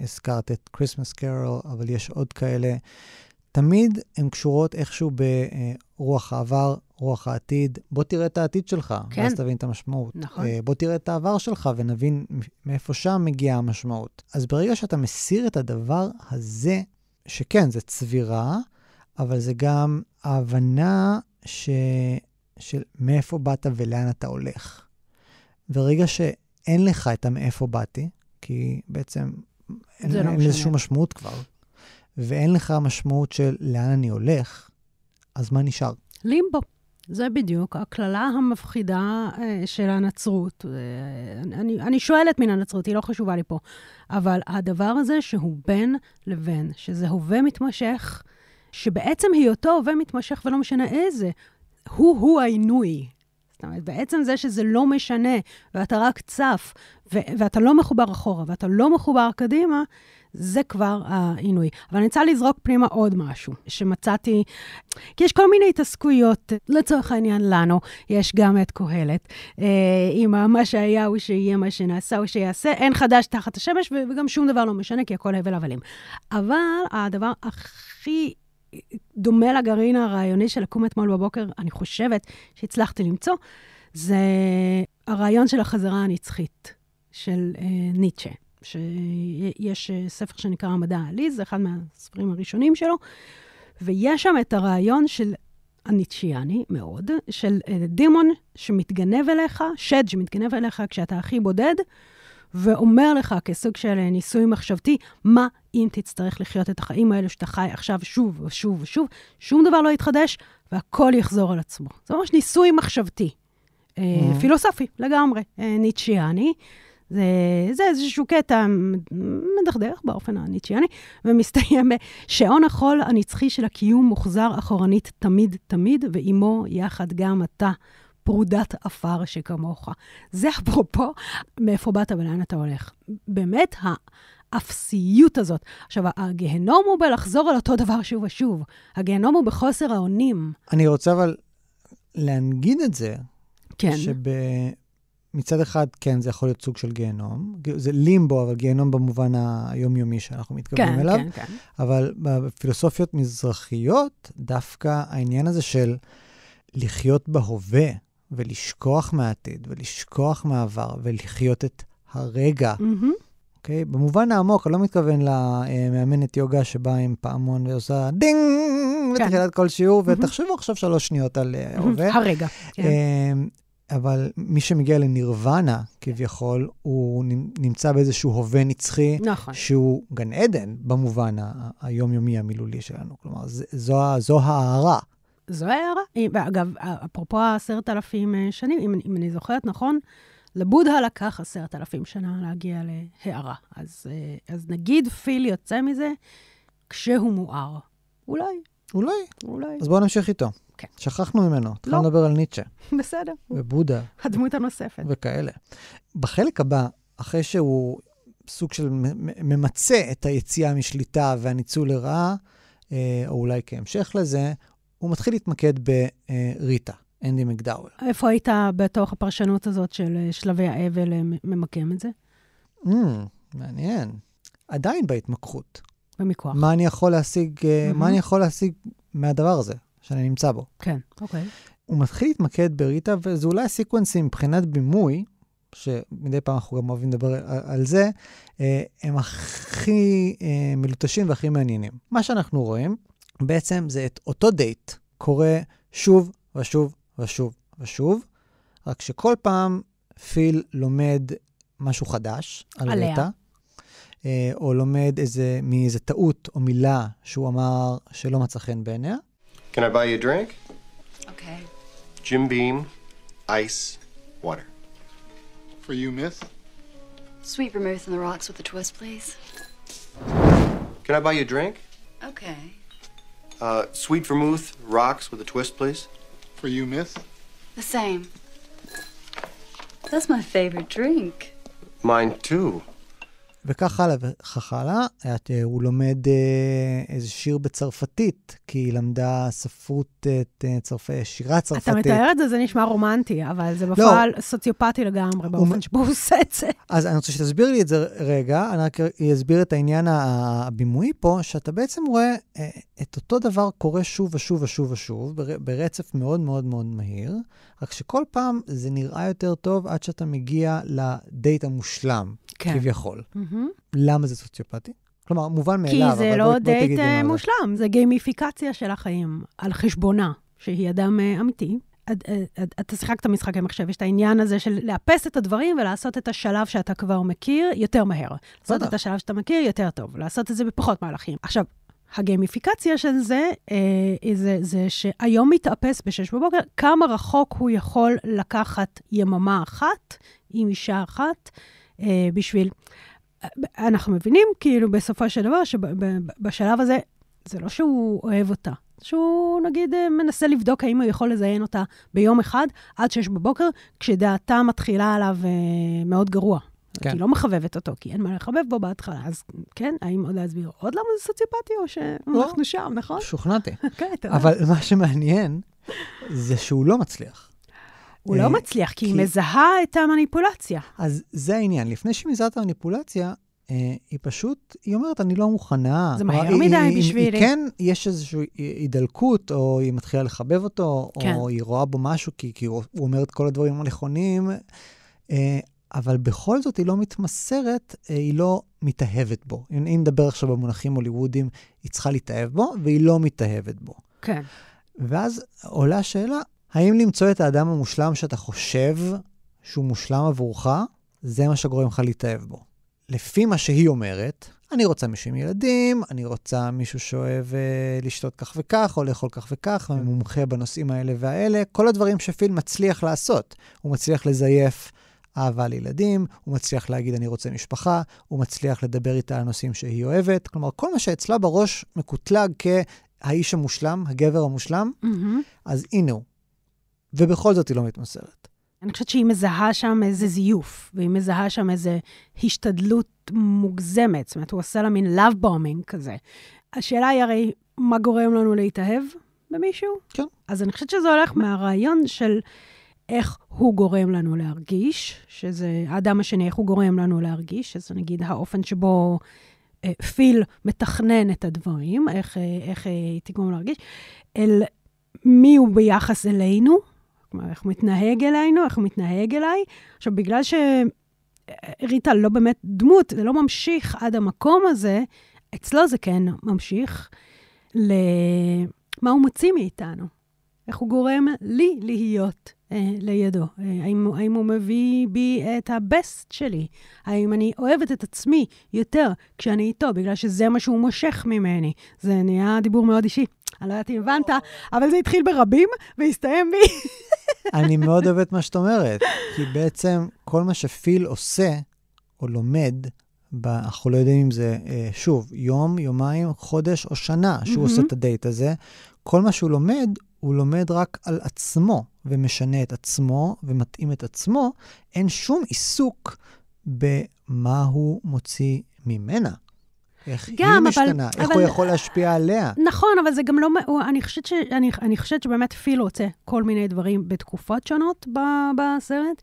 הזכרת את Christmas Carol, אבל יש עוד כאלה תמיד הן קשורות איכשהו ברוח העבר, רוח העתיד. בוא תראה את העתיד שלך, כן. ואז תבין את המשמעות. נכון. אה, בוא תראה את העבר שלך ונבין מאיפה שם מגיעה המשמעות. אז ברגע שאתה מסיר את הדבר הזה, שכן, זה צבירה, אבל זה גם ההבנה ש... של מאיפה באת ולאן אתה הולך. ורגע שאין לך את המאיפה באתי, כי בעצם לא אין, לזה לא שום משמעות כבר. ואין לך משמעות של לאן אני הולך, אז מה נשאר? לימבו. זה בדיוק הקללה המפחידה אה, של הנצרות. אה, אני, אני שואלת מן הנצרות, היא לא חשובה לי פה. אבל הדבר הזה שהוא בין לבין, שזה הווה מתמשך, שבעצם היותו הווה מתמשך ולא משנה איזה, הוא-הוא העינוי. זאת אומרת, בעצם זה שזה לא משנה, ואתה רק צף, ו- ואתה לא מחובר אחורה, ואתה לא מחובר קדימה, זה כבר העינוי. אבל אני רוצה לזרוק פנימה עוד משהו שמצאתי, כי יש כל מיני התעסקויות, לצורך העניין לנו, יש גם את קהלת, אה, עם מה שהיה הוא שיהיה, מה שנעשה הוא שיעשה, אין חדש תחת השמש, וגם שום דבר לא משנה, כי הכל הבל הבלים. אבל הדבר הכי... דומה לגרעין הרעיוני של לקום אתמול בבוקר, אני חושבת שהצלחתי למצוא, זה הרעיון של החזרה הנצחית של אה, ניטשה. שיש אה, ספר שנקרא המדע העלי, זה אחד מהספרים הראשונים שלו, ויש שם את הרעיון של הניטשיאני מאוד, של אה, דימון שמתגנב אליך, שד שמתגנב אליך כשאתה הכי בודד, ואומר לך כסוג של אה, ניסוי מחשבתי, מה אם תצטרך לחיות את החיים האלו שאתה חי עכשיו שוב ושוב ושוב, שום דבר לא יתחדש והכל יחזור על עצמו. זה ממש ניסוי מחשבתי. Mm. hmm פילוסופי לגמרי, ניטשיאני. זה, זה איזשהו קטע מדכדך באופן הניציוני, ומסתיים בשעון החול הנצחי של הקיום מוחזר אחורנית תמיד תמיד, ועימו יחד גם אתה. פרודת עפר שכמוך. זה אפרופו מאיפה באת ולאן אתה הולך. באמת, האפסיות הזאת. עכשיו, הגיהנום הוא בלחזור על אותו דבר שוב ושוב. הגיהנום הוא בחוסר האונים. אני רוצה אבל להנגיד את זה, כן. שב... מצד אחד, כן, זה יכול להיות סוג של גיהנום. זה לימבו, אבל גיהנום במובן היומיומי שאנחנו מתכוונים כן, אליו. כן, כן, כן. אבל בפילוסופיות מזרחיות, דווקא העניין הזה של לחיות בהווה ולשכוח מהעתיד ולשכוח מהעבר ולחיות את הרגע, mm-hmm. אוקיי? Okay? במובן העמוק, אני לא מתכוון למאמנת יוגה שבאה עם פעמון ועושה דינג כן. בתחילת כל שיעור, ותחשבו עכשיו שלוש שניות על אה, הווה. הרגע. כן. אה, אבל מי שמגיע לנירוונה, כביכול, הוא נמצא באיזשהו הווה נצחי, נכון. שהוא גן עדן במובן היומיומי המילולי שלנו. כלומר, זו, זו ההערה. זו ההערה. אה, ואגב, אה, אפרופו עשרת אלפים אה, שנים, אם, אם אני זוכרת נכון, לבודהה לקח עשרת אלפים שנה להגיע להערה. אז, אז נגיד פיל יוצא מזה כשהוא מואר. אולי. אולי. אולי. אז בואו נמשיך איתו. כן. שכחנו ממנו, לא. התחלנו לא. לדבר על ניטשה. בסדר. ובודה. הדמות הנוספת. וכאלה. בחלק הבא, אחרי שהוא סוג של ממצה את היציאה משליטה והניצול לרעה, אה, או אולי כהמשך לזה, הוא מתחיל להתמקד בריטה, אה, אנדי מקדאוול. איפה היית בתוך הפרשנות הזאת של אה, שלבי האבל ממקם את זה? Mm, מעניין. עדיין בהתמקחות. במיקוח. מה אני יכול להשיג, mm-hmm. מה אני יכול להשיג מהדבר הזה? שאני נמצא בו. כן, אוקיי. הוא מתחיל להתמקד בריטה, וזה אולי סיקוונסים מבחינת בימוי, שמדי פעם אנחנו גם אוהבים לדבר על זה, אה, הם הכי אה, מלוטשים והכי מעניינים. מה שאנחנו רואים בעצם זה את אותו דייט קורה שוב ושוב ושוב ושוב, רק שכל פעם פיל לומד משהו חדש על עליה. ריטה. אה, או לומד איזה, מאיזה טעות או מילה שהוא אמר שלא מצא חן בעיניה, Can I buy you a drink? Okay. Jim Beam, ice, water. For you, miss? Sweet vermouth and the rocks with a twist, please. Can I buy you a drink? Okay. Uh, sweet vermouth, rocks with a twist, please. For you, miss? The same. That's my favorite drink. Mine, too. וכך הלאה וכך הלאה. את, uh, הוא לומד uh, איזה שיר בצרפתית, כי היא למדה ספרות, את אה, uh, צרפ... שירה צרפתית. אתה מתאר את זה, זה נשמע רומנטי, אבל זה לא. בפועל לא. סוציופטי לגמרי, באופן הוא... שבו הוא עושה את זה. אז אני רוצה שתסביר לי את זה רגע, אני רק אסביר את העניין הבימוי פה, שאתה בעצם רואה uh, את אותו דבר קורה שוב ושוב ושוב ושוב, בר... ברצף מאוד מאוד מאוד מהיר. רק שכל פעם זה נראה יותר טוב עד שאתה מגיע לדייט המושלם, כן. כביכול. Mm-hmm. למה זה סוציופטי? כלומר, מובן מאליו, אבל לא בואי תגידי... כי אה, זה לא דייט מושלם, זה גיימיפיקציה של החיים, על חשבונה, שהיא אדם אה, אמיתי. אה, אתה שיחק שיחקת משחקי מחשב, יש את העניין הזה של לאפס את הדברים ולעשות את השלב שאתה כבר מכיר יותר מהר. לעשות את השלב שאתה מכיר יותר טוב, לעשות את זה בפחות מהלכים. עכשיו, הגיימיפיקציה של זה, אה, זה, זה שהיום מתאפס ב-6 בבוקר, כמה רחוק הוא יכול לקחת יממה אחת עם אישה אחת אה, בשביל... אה, אנחנו מבינים, כאילו, בסופו של דבר, שבשלב הזה, זה לא שהוא אוהב אותה, שהוא נגיד מנסה לבדוק האם הוא יכול לזיין אותה ביום אחד עד שש בבוקר, כשדעתה מתחילה עליו מאוד גרוע. כן. כי היא לא מחבבת אותו, כי אין מה לחבב בו בהתחלה, אז כן, האם עוד להסביר עוד למה זה סוציופטי, או לא. שאנחנו שם, נכון? שוכנעתי. כן, תודה. אבל מה שמעניין, זה שהוא לא מצליח. הוא לא אה, מצליח, כי כי היא מזהה את המניפולציה. אז זה העניין. לפני שהיא מזהה את המניפולציה, אה, היא פשוט, היא אומרת, אני לא מוכנה. זה מהר מדי בשבילי. היא, היא כן, יש איזושהי הידלקות, או היא מתחילה לחבב אותו, כן. או היא רואה בו משהו, כי, כי הוא, הוא אומר את כל הדברים הנכונים, אה, אבל בכל זאת היא לא מתמסרת, אה, היא לא מתאהבת בו. אם נדבר עכשיו במונחים הוליוודיים, היא צריכה להתאהב בו, והיא לא מתאהבת בו. כן. ואז עולה השאלה, האם למצוא את האדם המושלם שאתה חושב שהוא מושלם עבורך, זה מה שגורם לך להתאהב בו. לפי מה שהיא אומרת, אני רוצה מישהו עם ילדים, אני רוצה מישהו שאוהב אה, לשתות כך וכך, או לאכול כך וכך, ומומחה בנושאים האלה והאלה, כל הדברים שפיל מצליח לעשות. הוא מצליח לזייף אהבה לילדים, הוא מצליח להגיד אני רוצה משפחה, הוא מצליח לדבר איתה על נושאים שהיא אוהבת. כלומר, כל מה שאצלה בראש מקוטלג כהאיש המושלם, הגבר המושלם, mm-hmm. אז הנה הוא. ובכל זאת היא לא מתמסרת. אני חושבת שהיא מזהה שם איזה זיוף, והיא מזהה שם איזה השתדלות מוגזמת. זאת אומרת, הוא עושה לה מין love bombing כזה. השאלה היא הרי, מה גורם לנו להתאהב במישהו? כן. אז אני חושבת שזה הולך מהרעיון של... איך הוא גורם לנו להרגיש, שזה, האדם השני, איך הוא גורם לנו להרגיש, שזה נגיד האופן שבו אה, פיל מתכנן את הדברים, איך, אה, איך אה, תגרום להרגיש, אל מי הוא ביחס אלינו, כלומר, איך הוא מתנהג אלינו, איך הוא מתנהג אליי. עכשיו, בגלל שריטה לא באמת דמות, זה לא ממשיך עד המקום הזה, אצלו זה כן ממשיך למה הוא מוציא מאיתנו. איך הוא גורם לי להיות אה, לידו? אה, האם, האם הוא מביא בי את הבסט שלי? האם אני אוהבת את עצמי יותר כשאני איתו, בגלל שזה מה שהוא מושך ממני? זה נהיה דיבור מאוד אישי. אני לא יודעת אם הבנת, אבל זה התחיל ברבים והסתיים בי. אני מאוד אוהבת מה שאת אומרת, כי בעצם כל מה שפיל עושה או לומד, אנחנו לא יודעים אם זה, אה, שוב, יום, יומיים, חודש או שנה שהוא עושה mm-hmm. את הדייט הזה, כל מה שהוא לומד הוא לומד רק על עצמו ומשנה את עצמו ומתאים את עצמו, אין שום עיסוק במה הוא מוציא ממנה. איך גם, היא משתנה, אבל, איך אבל, הוא יכול להשפיע עליה. נכון, אבל זה גם לא... אני, חושבת ש, אני, אני חושבת שבאמת פיל רוצה כל מיני דברים בתקופות שונות ב, בסרט,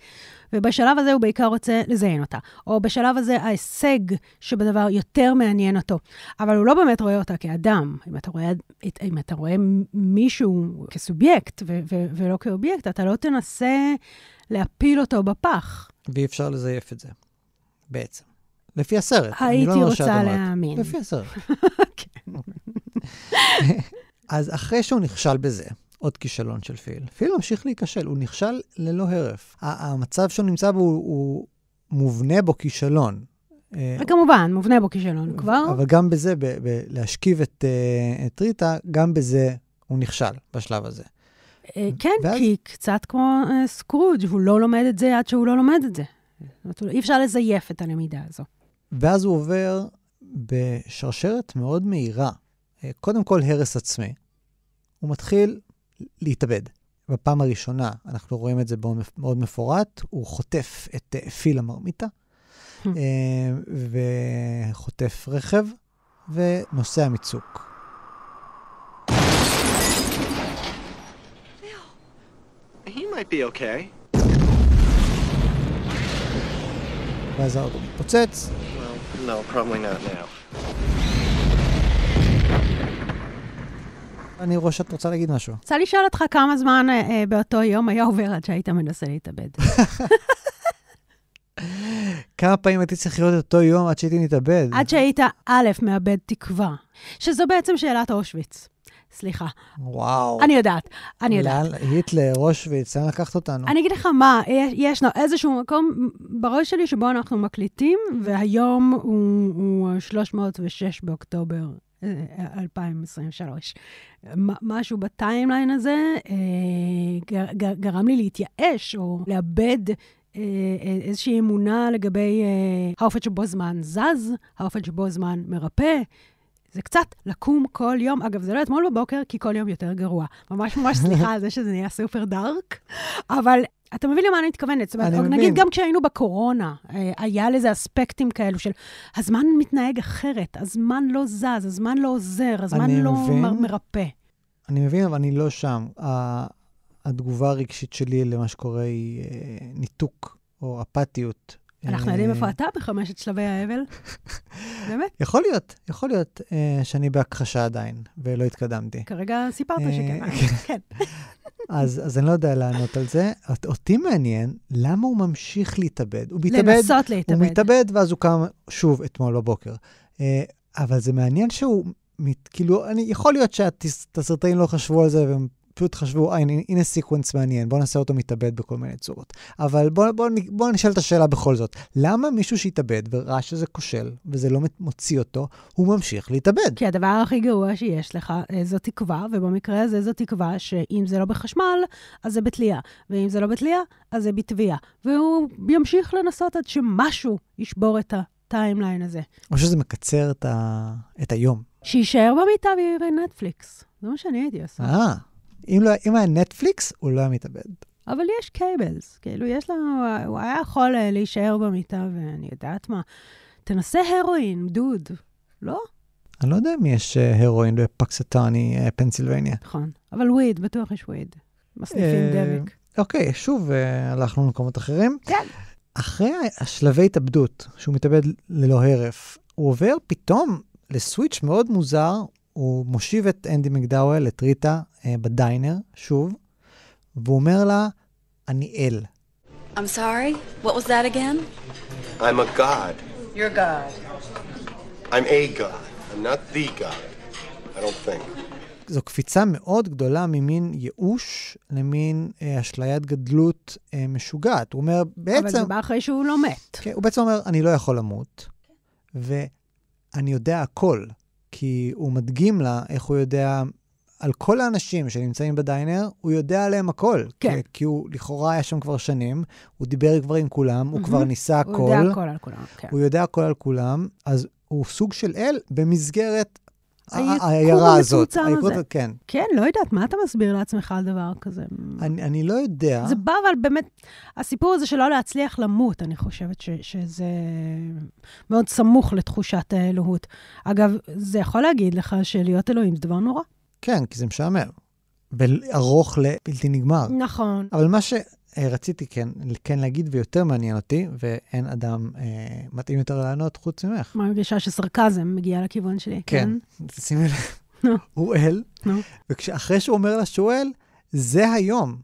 ובשלב הזה הוא בעיקר רוצה לזיין אותה. או בשלב הזה ההישג שבדבר יותר מעניין אותו. אבל הוא לא באמת רואה אותה כאדם. אם אתה רואה, אם אתה רואה מישהו כסובייקט ו, ו, ולא כאובייקט, אתה לא תנסה להפיל אותו בפח. ואי אפשר לזייף את זה, בעצם. לפי הסרט. הייתי לא רוצה להאמין. לפי הסרט. כן. אז אחרי שהוא נכשל בזה, עוד כישלון של פיל, פיל ממשיך להיכשל, הוא נכשל ללא הרף. המצב שהוא נמצא בו הוא, הוא מובנה בו כישלון. אה, וכמובן, מובנה בו כישלון כבר. אבל גם בזה, ב- ב- להשכיב את, אה, את ריטה, גם בזה הוא נכשל בשלב הזה. אה, כן, ואז... כי קצת כמו סקרוג', הוא לא לומד את זה עד שהוא לא לומד את זה. אי אפשר לזייף את הלמידה הזו. ואז הוא עובר בשרשרת מאוד מהירה. אה, קודם כל הרס עצמי. הוא מתחיל להתאבד. בפעם הראשונה, אנחנו רואים את זה מאוד מפורט, הוא חוטף את אה, פיל המרמיטה, hmm. אה, וחוטף רכב, ונוסע מצוק. ואז האוטו מתפוצץ, No, probably not now. אני רואה שאת רוצה להגיד משהו. רוצה לשאול אותך כמה זמן אה, אה באותו יום היה עובר עד שהיית מנסה להתאבד. כמה פעמים הייתי צריך לראות את אותו יום עד שהייתי מתאבד? עד שהיית, א', מאבד תקווה, שזו בעצם שאלת אושוויץ. סליחה. וואו. אני יודעת, אני יודעת. לאן, היטלר, אושוויץ, אין לקחת אותנו? אני אגיד לך מה, יש לנו איזשהו מקום בראש שלי שבו אנחנו מקליטים, והיום הוא, הוא 306 באוקטובר 2023. אה, משהו בטיימליין הזה אה, גרם לי להתייאש או לאבד אה, איזושהי אמונה לגבי אה, האופן שבו זמן זז, האופן שבו זמן מרפא. זה קצת לקום כל יום, אגב, זה לא אתמול בבוקר, כי כל יום יותר גרוע. ממש ממש סליחה על זה שזה נהיה סופר דארק, אבל אתה מבין למה אני מתכוונת. זאת אומרת, נגיד גם כשהיינו בקורונה, אה, היה לזה אספקטים כאלו של הזמן מתנהג אחרת, הזמן לא זז, הזמן לא עוזר, הזמן לא מרפא. אני מבין, אבל אני לא שם. התגובה הרגשית שלי למה שקורה היא אה, ניתוק או אפתיות. אנחנו יודעים אה, איפה אתה בחמשת שלבי האבל. באמת? יכול להיות, יכול להיות uh, שאני בהכחשה עדיין, ולא התקדמתי. כרגע סיפרת אה, שכן, אה, כן. כן. אז, אז אני לא יודע לענות על זה. אותי מעניין, למה הוא ממשיך להתאבד? הוא מתאבד... לנסות להתאבד. הוא מתאבד, ואז הוא קם שוב אתמול בבוקר. Uh, אבל זה מעניין שהוא... מת, כאילו, אני, יכול להיות שהסרטאים לא חשבו על זה והם פשוט חשבו, אה, הנה סיקוונס מעניין, בואו נעשה אותו מתאבד בכל מיני צורות. אבל בואו בוא, בוא נשאל את השאלה בכל זאת. למה מישהו שהתאבד וראה שזה כושל וזה לא מוציא אותו, הוא ממשיך להתאבד? כי הדבר הכי גרוע שיש לך זו תקווה, ובמקרה הזה זו תקווה שאם זה לא בחשמל, אז זה בתלייה, ואם זה לא בתלייה, אז זה בתביעה. והוא ימשיך לנסות עד שמשהו ישבור את הטיימליין הזה. או שזה מקצר את, ה... את היום. שיישאר במיטה ויראה נטפליקס. זה מה שאני הייתי עושה. אה. אם, לא, אם היה נטפליקס, הוא לא היה מתאבד. אבל יש קייבלס, כאילו, יש לנו, הוא היה יכול אה, להישאר במיטה, ואני יודעת מה. תנסה הרואין, דוד. לא? אני לא יודע אם יש אה, הרואין בפקסטני, אה, פנסילבניה. נכון, אבל וויד, בטוח יש וויד. מסניפים דבק. אוקיי, שוב הלכנו למקומות אחרים. כן. אחרי השלבי התאבדות, שהוא מתאבד ללא הרף, הוא עובר פתאום לסוויץ' מאוד מוזר, הוא מושיב את אנדי מקדאוול, את ריטה, אה, בדיינר, שוב, והוא אומר לה, אני אל. I'm sorry, what was that again? I'm a god. You're a god. I'm a god. I'm not the god. I don't think. זו קפיצה מאוד גדולה ממין ייאוש למין אה, אשליית גדלות אה, משוגעת. הוא אומר, בעצם... אבל זה בא אחרי שהוא לא מת. כן, הוא בעצם אומר, אני לא יכול למות, ואני יודע הכל. כי הוא מדגים לה איך הוא יודע על כל האנשים שנמצאים בדיינר, הוא יודע עליהם הכל. כן. כי כי הוא לכאורה היה שם כבר שנים, הוא דיבר כבר עם כולם, mm-hmm. הוא כבר ניסה הכל. הוא כל, יודע הכל על כולם, כן. הוא יודע הכל על כולם, אז הוא סוג של אל במסגרת העיירה הזאת. היקום המצומצם הזה. כן. כן, לא יודעת, מה אתה מסביר לעצמך על דבר כזה? אני, אני לא יודע. זה בא, אבל באמת, הסיפור הזה שלא להצליח למות, אני חושבת ש, שזה מאוד סמוך לתחושת האלוהות. אגב, זה יכול להגיד לך שלהיות אלוהים זה דבר נורא. כן, כי זה משעמם. וארוך לבלתי נגמר. נכון. אבל מה שרציתי כן, כן להגיד, ויותר מעניין אותי, ואין אדם אה, מתאים יותר לענות חוץ ממך. מה, מרגישה שסרקזם מגיע לכיוון שלי, כן? כן, תשימי לב. הוא אל, ואחרי שהוא אומר לה שהוא אל, זה היום.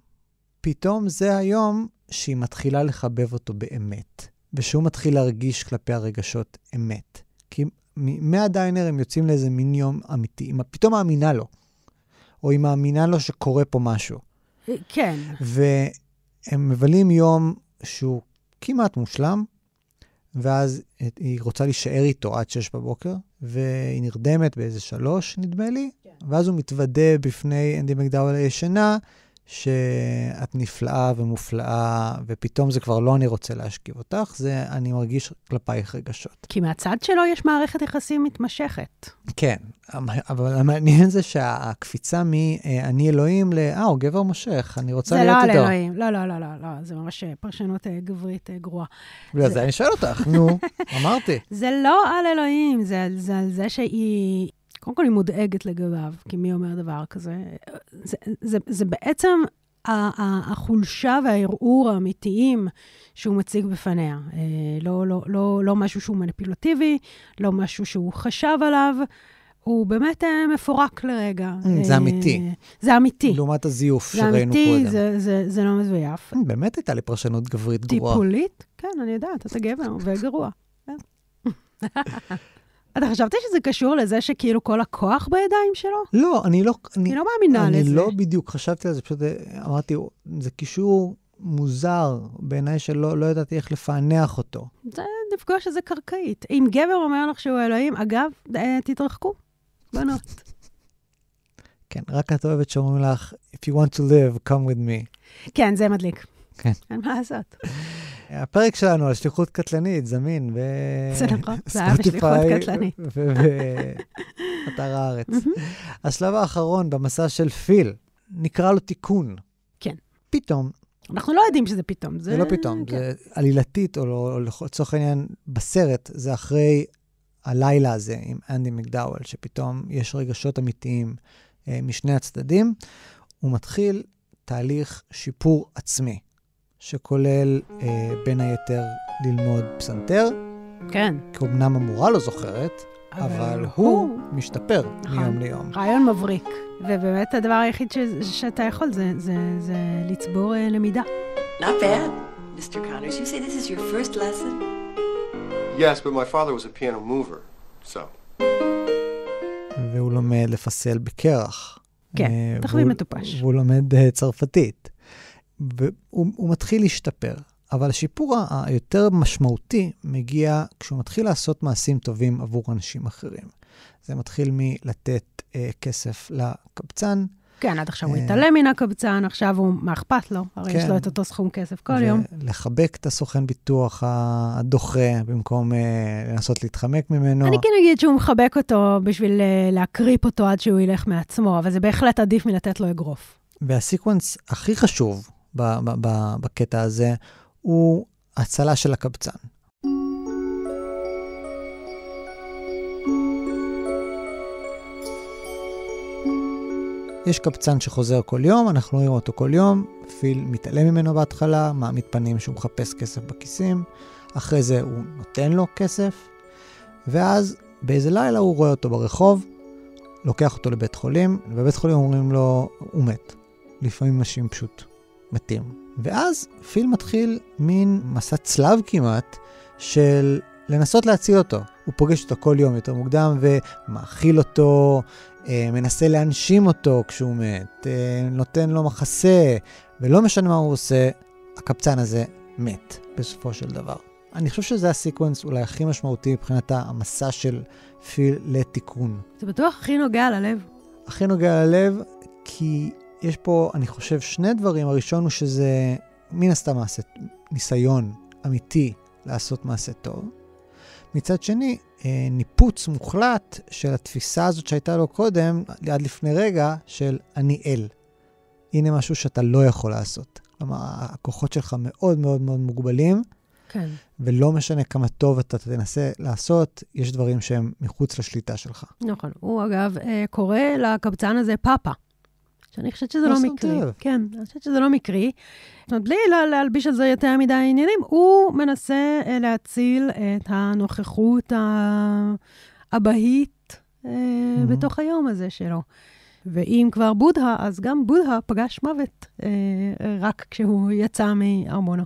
פתאום זה היום שהיא מתחילה לחבב אותו באמת, ושהוא מתחיל להרגיש כלפי הרגשות אמת. כי מהדיינר הם יוצאים לאיזה מין יום אמיתי, פתאום מאמינה לו. או היא מאמינה לו שקורה פה משהו. אה, כן. והם מבלים יום שהוא כמעט מושלם, ואז היא רוצה להישאר איתו עד שש בבוקר, והיא נרדמת באיזה שלוש, נדמה לי, כן. ואז הוא מתוודה בפני אנדי מקדאוול הישנה, שאת נפלאה ומופלאה, ופתאום זה כבר לא אני רוצה להשכיב אותך, זה אני מרגיש כלפייך רגשות. כי מהצד שלו יש מערכת יחסים מתמשכת. כן, אבל המעניין זה שהקפיצה מ"אני אלוהים" ל "אה, הוא גבר מושך, אני רוצה להיות איתו. זה לא על אלוהים, לא, לא, לא, לא, לא, זה ממש אה, פרשנות אה, גברית אה, גרועה. בגלל לא, זה אני שואל אותך, נו, אמרתי. זה לא על אלוהים, זה על זה שהיא קודם כל היא מודאגת לגביו, כי מי אומר דבר כזה? זה, זה, זה בעצם החולשה והערעור האמיתיים שהוא מציג בפניה. אה, לא, לא, לא, לא משהו שהוא מניפולטיבי, לא משהו שהוא חשב עליו. הוא באמת אה, מפורק לרגע. Mm, זה אה, אמיתי. זה אמיתי. לעומת הזיוף שראינו קודם. זה אמיתי, זה, זה, זה לא מזויף. Mm, באמת הייתה לי פרשנות גברית גרועה. טיפולית? כן, אני יודעת, אתה גבר וגרוע. אתה חשבת שזה קשור לזה שכאילו כל הכוח בידיים שלו? לא, אני לא... אני, אני לא מאמינה אני לזה. אני לא בדיוק חשבתי על זה, פשוט אה, אמרתי, זה קישור מוזר בעיניי שלא לא ידעתי איך לפענח אותו. זה לפגוש איזה קרקעית. אם גבר אומר לך שהוא אלוהים, אגב, אה, תתרחקו, בנות. כן, רק את אוהבת שאומרים לך, If you want to live, come with me. כן, זה מדליק. כן. אין מה לעשות. הפרק שלנו על שליחות קטלנית זמין ו... זה נכון, זה היה בשליחות קטלנית. ובאתר הארץ. השלב האחרון במסע של פיל, נקרא לו תיקון. כן. פתאום. אנחנו לא יודעים שזה פתאום. זה, זה לא פתאום, כן. זה עלילתית, או לא- לצורך העניין בסרט, זה אחרי הלילה הזה עם אנדי מקדאוול, שפתאום יש רגשות אמיתיים אה, משני הצדדים. הוא מתחיל תהליך שיפור עצמי. שכולל אה, בין היתר ללמוד פסנתר. כן. כי אמנם המורה לא זוכרת, אבל, אבל הוא, הוא משתפר נכון. מיום ליום. רעיון מבריק. ובאמת הדבר היחיד ש... שאתה יכול זה, זה, זה לצבור אה, למידה. Not bad, Mr. Connors. You say this is your first lesson? Yes, but my father was a piano mover, so... והוא לומד לפסל בקרח. כן, אה, תחביב מטופש. והוא לומד אה, צרפתית. והוא מתחיל להשתפר. אבל השיפור היותר משמעותי מגיע כשהוא מתחיל לעשות מעשים טובים עבור אנשים אחרים. זה מתחיל מלתת אה, כסף לקבצן. כן, עד עכשיו אה... הוא התעלם מן הקבצן, עכשיו הוא, מה אכפת לו? הרי כן. יש לו כן. את אותו סכום כסף כל יום. לחבק את הסוכן ביטוח הדוחה, במקום אה, לנסות להתחמק ממנו. אני כן אגיד שהוא מחבק אותו בשביל אה, להקריפ אותו עד שהוא ילך מעצמו, אבל זה בהחלט עדיף מלתת לו אגרוף. והסיקוונס הכי חשוב בקטע הזה, הוא הצלה של הקבצן. יש קבצן שחוזר כל יום, אנחנו רואים אותו כל יום, פיל מתעלם ממנו בהתחלה, מעמיד פנים שהוא מחפש כסף בכיסים, אחרי זה הוא נותן לו כסף, ואז באיזה לילה הוא רואה אותו ברחוב, לוקח אותו לבית חולים, ובבית חולים אומרים לו, הוא מת. לפעמים נשים פשוט. מתים. ואז פיל מתחיל מין מסע צלב כמעט של לנסות להציל אותו. הוא פוגש אותו כל יום יותר מוקדם ומאכיל אותו, אה, מנסה להנשים אותו כשהוא מת, אה, נותן לו מחסה, ולא משנה מה הוא עושה, הקבצן הזה מת בסופו של דבר. אני חושב שזה הסקוונס אולי הכי משמעותי מבחינת המסע של פיל לתיקון. זה בטוח הכי נוגע ללב. הכי נוגע ללב, כי יש פה, אני חושב, שני דברים. הראשון הוא שזה מן הסתם מעשה, ניסיון אמיתי לעשות מעשה טוב. מצד שני, אה, ניפוץ מוחלט של התפיסה הזאת שהייתה לו קודם, עד לפני רגע, של אני אל. הנה משהו שאתה לא יכול לעשות. כלומר, הכוחות שלך מאוד מאוד מאוד מוגבלים. כן. ולא משנה כמה טוב אתה תנסה לעשות, יש דברים שהם מחוץ לשליטה שלך. נכון. הוא אגב אה, קורא לקבצן הזה פאפה. שאני חושבת שזה לא מקרי. כן, אני חושבת שזה לא מקרי. זאת אומרת, בלי להלביש על זה יותר מדי עניינים, הוא מנסה אה, להציל את הנוכחות האבהית אה, בתוך היום הזה שלו. ואם כבר בודהה, אז גם בודהה פגש מוות אה, רק כשהוא יצא מארמונו.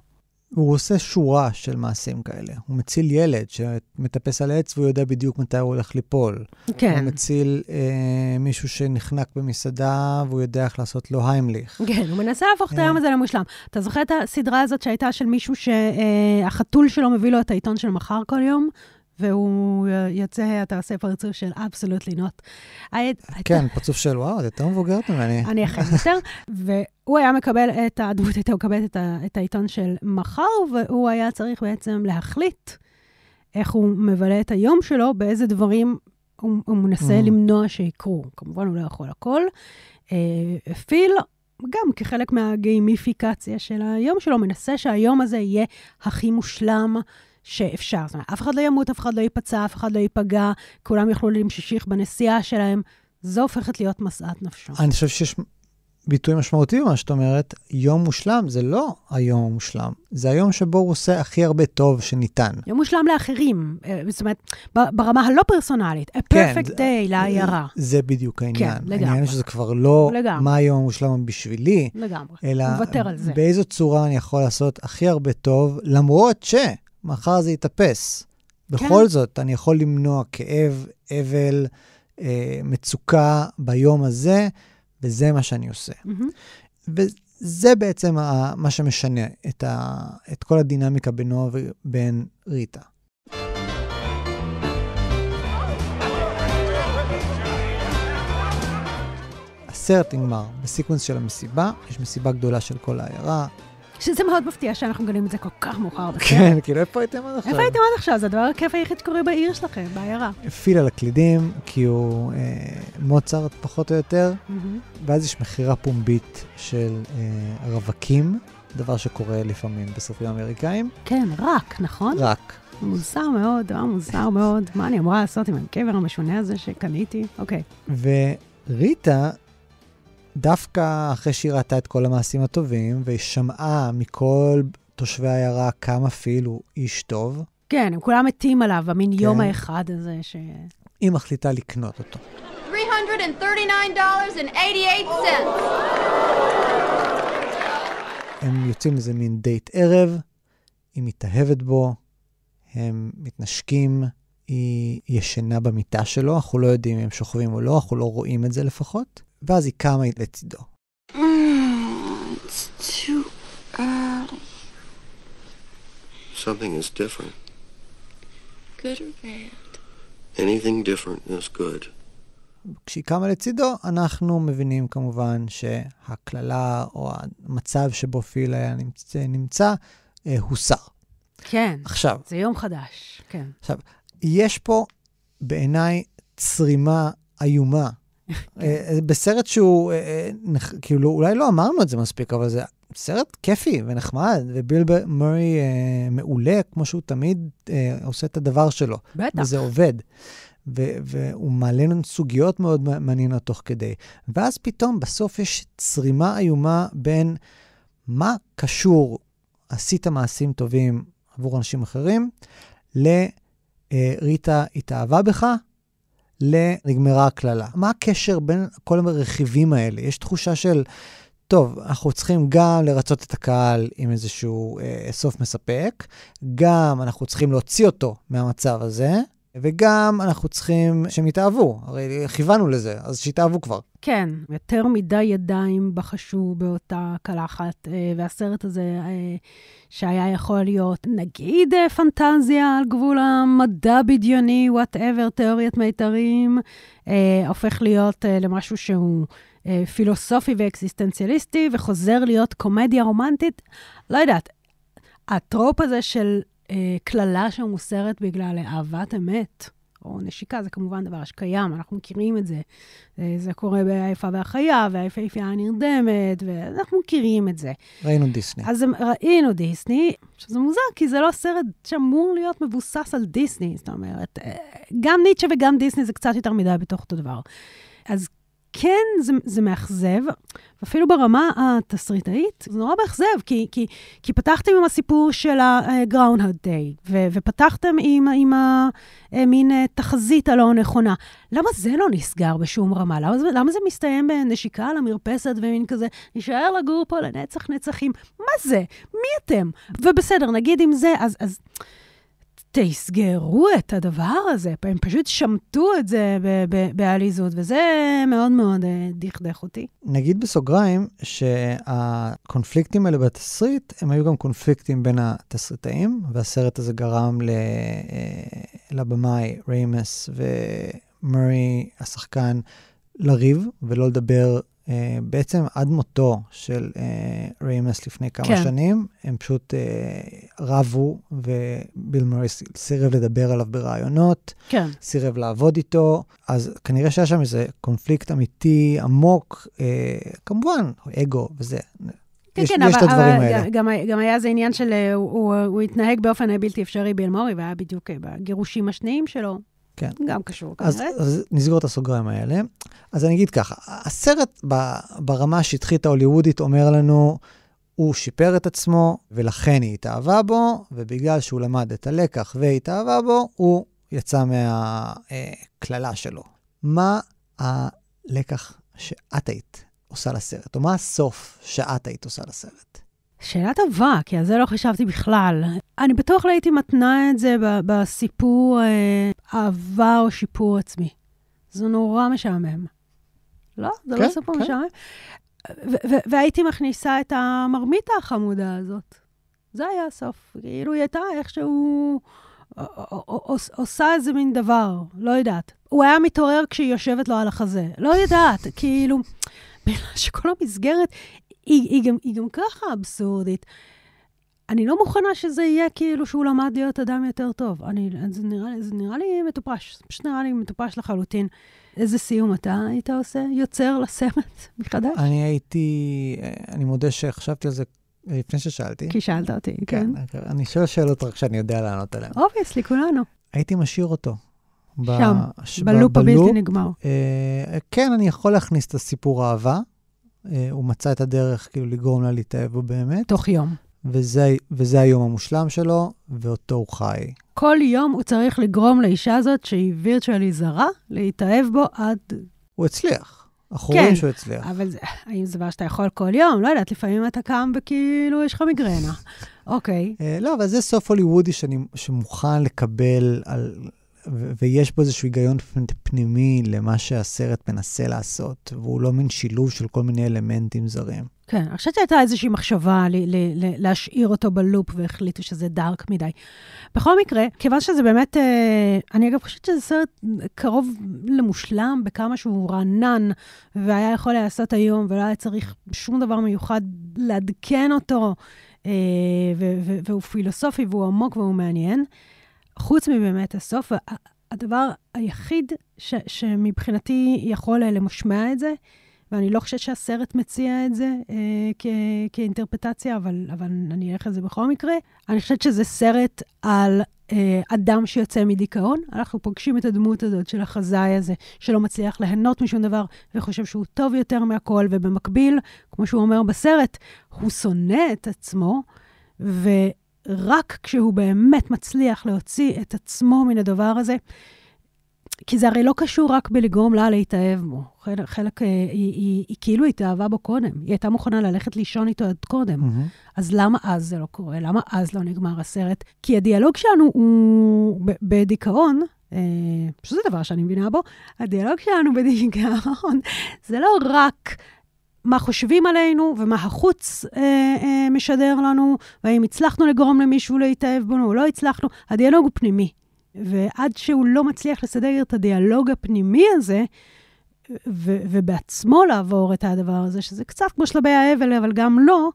הוא עושה שורה של מעשים כאלה. הוא מציל ילד שמטפס על עץ והוא יודע בדיוק מתי הוא הולך ליפול. כן. הוא מציל אה, מישהו שנחנק במסעדה והוא יודע איך לעשות לו היימליך. כן, הוא מנסה להפוך את אה. היום הזה למושלם. אתה זוכר את הסדרה הזאת שהייתה של מישהו שהחתול אה, שלו מביא לו את העיתון של מחר כל יום? והוא אה, יוצא, אתה עושה פרצוף של אבסולוטלי נוט. כן, פרצוף של וואו, את יותר מבוגרת ממני. אני אכן יותר. והוא היה מקבל את, הדמות הייתה מקבלת את העיתון של מחר, והוא היה צריך בעצם להחליט איך הוא מבלה את היום שלו, באיזה דברים הוא, הוא מנסה mm. למנוע שיקרו. כמובן, הוא לא יכול הכל. אה, פיל, גם כחלק מהגיימיפיקציה של היום שלו, מנסה שהיום הזה יהיה הכי מושלם שאפשר. זאת אומרת, אף אחד לא ימות, אף אחד לא ייפצע, אף אחד לא ייפגע, כולם יוכלו להמשיך בנסיעה שלהם. זו הופכת להיות משאת נפשו. אני חושב שיש ביטוי משמעותי במה שאת אומרת. יום מושלם זה לא היום המושלם, זה היום שבו הוא עושה הכי הרבה טוב שניתן. יום מושלם לאחרים, אה, זאת אומרת, ברמה הלא פרסונלית, a כן, perfect כן, day לעיירה. זה בדיוק העניין. כן, לגמרי. העניין שזה כבר לא לגמרי. מה היום המושלם בשבילי, לגמרי. אלא באיזו צורה אני יכול לעשות הכי הרבה טוב, למרות ש... מחר זה יתאפס. כן. בכל כן. זאת, אני יכול למנוע כאב, אבל, אה, מצוקה ביום הזה, וזה מה שאני עושה. Mm-hmm. וזה בעצם ה, מה שמשנה את, ה, את כל הדינמיקה בינו ובין ריטה. הסרט נגמר בסיקוונס של המסיבה, יש מסיבה גדולה של כל העיירה, שזה מאוד מפתיע שאנחנו מגלים את זה כל כך מאוחר בסרט. כן, כאילו, איפה הייתם עד עכשיו? איפה הייתם עד עכשיו? זה הדבר הכיף היחיד שקורה בעיר שלכם, בעיירה. הפיל על הקלידים, כי הוא אה, מוצרט פחות או יותר, ואז יש מכירה פומבית של אה, רווקים, דבר שקורה לפעמים בסרטים האמריקאים. כן, רק, נכון? רק. מוזר מאוד, דבר מוזר מאוד. מה אני אמורה לעשות עם הקבר המשונה הזה שקניתי? אוקיי. וריטה דווקא אחרי שהיא ראתה את כל המעשים הטובים, והיא שמעה מכל תושבי העיירה כמה פיל הוא איש טוב. כן, הם כולם מתים עליו, המין כן. יום האחד הזה ש... היא מחליטה לקנות אותו. הם יוצאים לזה מין דייט ערב, היא מתאהבת בו, הם מתנשקים, היא ישנה במיטה שלו, אנחנו לא יודעים אם הם שוכבים או לא, אנחנו לא רואים את זה לפחות. ואז היא קמה לצידו. כשהיא קמה לצידו, אנחנו מבינים כמובן שהקללה או המצב שבו פיל היה נמצא, נמצא אה, הוסר. כן. עכשיו. זה יום חדש, כן. עכשיו, יש פה בעיניי צרימה איומה אה, כן. אה, בסרט שהוא, אה, כאילו, אולי לא אמרנו את זה מספיק, אבל זה סרט כיפי ונחמד, וביל מרי מעולה, כמו שהוא תמיד עושה את הדבר שלו. בטח. וזה עובד. והוא מעלה לנו סוגיות מאוד מעניינות תוך כדי. ואז פתאום בסוף יש צרימה איומה בין מה קשור עשית מעשים טובים עבור אנשים אחרים, לריטה התאהבה בך, לנגמרה הקללה. מה הקשר בין כל הרכיבים האלה? יש תחושה של, טוב, אנחנו צריכים גם לרצות את הקהל עם איזשהו אה, סוף מספק, גם אנחנו צריכים להוציא אותו מהמצב הזה, וגם אנחנו צריכים שהם יתאהבו, הרי כיוונו לזה, אז שיתאהבו כבר. כן, יותר מדי ידיים בחשו באותה קלחת, אה, והסרט הזה אה, שהיה יכול להיות, נגיד, אה, פנטזיה על גבול המדע בדיוני, וואטאבר, תיאוריית מיתרים, הופך להיות למשהו שהוא... פילוסופי ואקסיסטנציאליסטי, וחוזר להיות קומדיה רומנטית. לא יודעת, הטרופ הזה של אה, קללה שמוסרת בגלל אהבת אמת, או נשיקה, זה כמובן דבר שקיים, אנחנו מכירים את זה. אה, זה קורה ביפה והחיה, והיפהפייה הנרדמת, ואנחנו מכירים את זה. ראינו דיסני. אז ראינו דיסני, שזה מוזר, כי זה לא סרט שאמור להיות מבוסס על דיסני, זאת אומרת, אה, גם ניטשה וגם דיסני זה קצת יותר מדי בתוך אותו דבר. אז כן זה, זה מאכזב, ואפילו ברמה התסריטאית, זה נורא מאכזב, כי, כי, כי פתחתם עם הסיפור של ה-Groundhog אה, Day, ו, ופתחתם עם, עם המין אה, אה, תחזית הלא נכונה. למה זה לא נסגר בשום רמה? למה זה, למה זה מסתיים בנשיקה על המרפסת ומין כזה, נשאר לגור פה לנצח נצחים? מה זה? מי אתם? ובסדר, נגיד אם זה, אז... אז תסגרו את הדבר הזה. הם פשוט שמטו את זה בעליזות, וזה מאוד מאוד אה, דכדך אותי. נגיד בסוגריים, שהקונפליקטים האלה בתסריט, הם היו גם קונפליקטים בין התסריטאים, והסרט הזה גרם אה, לבמאי ריימס ומרי, השחקן, לריב ולא לדבר Uh, בעצם עד מותו של uh, ריימס לפני כמה כן. שנים, הם פשוט uh, רבו, וביל מורי סירב לדבר עליו בראיונות, כן. סירב לעבוד איתו, אז כנראה שהיה שם איזה קונפליקט אמיתי עמוק, uh, כמובן, אגו וזה. כן, יש, כן, יש אבל, את הדברים אבל האלה. גם, גם היה זה עניין של, הוא, הוא, הוא התנהג באופן הבלתי אפשרי ביל מורי, והיה בדיוק בגירושים השניים שלו, כן. גם קשור אז, כנראה. אז נסגור את הסוגריים האלה. אז אני אגיד ככה, הסרט ב, ברמה השטחית ההוליוודית אומר לנו, הוא שיפר את עצמו, ולכן היא התאהבה בו, ובגלל שהוא למד את הלקח והיא התאהבה בו, הוא יצא מהקללה אה, שלו. מה הלקח שאת היית עושה לסרט, או מה הסוף שאת היית עושה לסרט? שאלה טובה, כי על זה לא חשבתי בכלל. אני בטוח לא הייתי מתנה את זה בסיפור אה, אהבה או שיפור עצמי. זה נורא משעמם. לא, זה לא כן, לא סיפור כן. משעמם. והייתי מכניסה את המרמיתה החמודה הזאת. זה היה הסוף. כאילו היא הייתה איכשהו עושה איזה מין דבר, לא יודעת. הוא היה מתעורר כשהיא יושבת לו על החזה. לא יודעת, כאילו, בגלל שכל המסגרת היא, היא, גם, היא גם ככה אבסורדית. אני לא מוכנה שזה יהיה כאילו שהוא למד להיות אדם יותר טוב. אני, זה, נראה, זה נראה לי מטופש, זה פשוט נראה לי מטופש לחלוטין. איזה סיום אתה היית עושה? יוצר לסרט מחדש? אני הייתי, אה, אני מודה שחשבתי על זה לפני ששאלתי. כי שאלת אותי, כן. כן אני שואל שאלות רק שאני יודע לענות עליהן. אובייסלי, כולנו. הייתי משאיר אותו. שם, ש... בלופ הבלתי נגמר. אה, כן, אני יכול להכניס את הסיפור אהבה. אה, הוא מצא את הדרך כאילו לגרום לה להתאהב בו באמת. תוך יום. וזה, וזה היום המושלם שלו, ואותו הוא חי. כל יום הוא צריך לגרום לאישה הזאת, שהיא וירטואלי זרה, להתאהב בו עד... הוא הצליח. אנחנו כן, רואים כן, שהוא הצליח. אבל זה, האם זה דבר שאתה יכול כל יום? לא יודעת, לפעמים אתה קם וכאילו יש לך מיגרנה. אוקיי. okay. אה, לא, אבל זה סוף הוליוודי שאני, שמוכן לקבל על... ו- ויש בו איזשהו היגיון פנימי למה שהסרט מנסה לעשות, והוא לא מין שילוב של כל מיני אלמנטים זרים. כן, אני חושבת שהייתה איזושהי מחשבה ל- ל- ל- להשאיר אותו בלופ, והחליטו שזה דארק מדי. בכל מקרה, כיוון שזה באמת, אה, אני אגב חושבת שזה סרט קרוב למושלם, בכמה שהוא רענן, והיה יכול להיעשות היום, ולא היה צריך שום דבר מיוחד לעדכן אותו, אה, ו- ו- והוא פילוסופי, והוא עמוק והוא מעניין. חוץ מבאמת הסוף, הדבר היחיד ש- שמבחינתי יכול למשמע את זה, ואני לא חושבת שהסרט מציע את זה אה, כ- כאינטרפטציה, אבל, אבל אני אלך לזה בכל מקרה. אני חושבת שזה סרט על אה, אדם שיוצא מדיכאון. אנחנו פוגשים את הדמות הזאת של החזאי הזה, שלא מצליח ליהנות משום דבר וחושב שהוא טוב יותר מהכל, ובמקביל, כמו שהוא אומר בסרט, הוא שונא את עצמו, ורק כשהוא באמת מצליח להוציא את עצמו מן הדבר הזה, כי זה הרי לא קשור רק בלגרום לה להתאהב בו. חלק, חלק היא, אה, היא, היא, היא כאילו התאהבה בו קודם. היא הייתה מוכנה ללכת לישון איתו עד קודם. Mm-hmm. אז למה אז זה לא קורה? למה אז לא נגמר הסרט? כי הדיאלוג שלנו הוא בדיכאון. אה, שזה דבר שאני מבינה בו, הדיאלוג שלנו בדיכאון זה לא רק מה חושבים עלינו ומה החוץ אה, אה, משדר לנו, והאם הצלחנו לגרום למישהו להתאהב בנו או לא הצלחנו, הדיאלוג הוא פנימי. ועד שהוא לא מצליח לסדר את הדיאלוג הפנימי הזה, ו- ובעצמו לעבור את הדבר הזה, שזה קצת כמו שלבי האבל, אבל גם לא,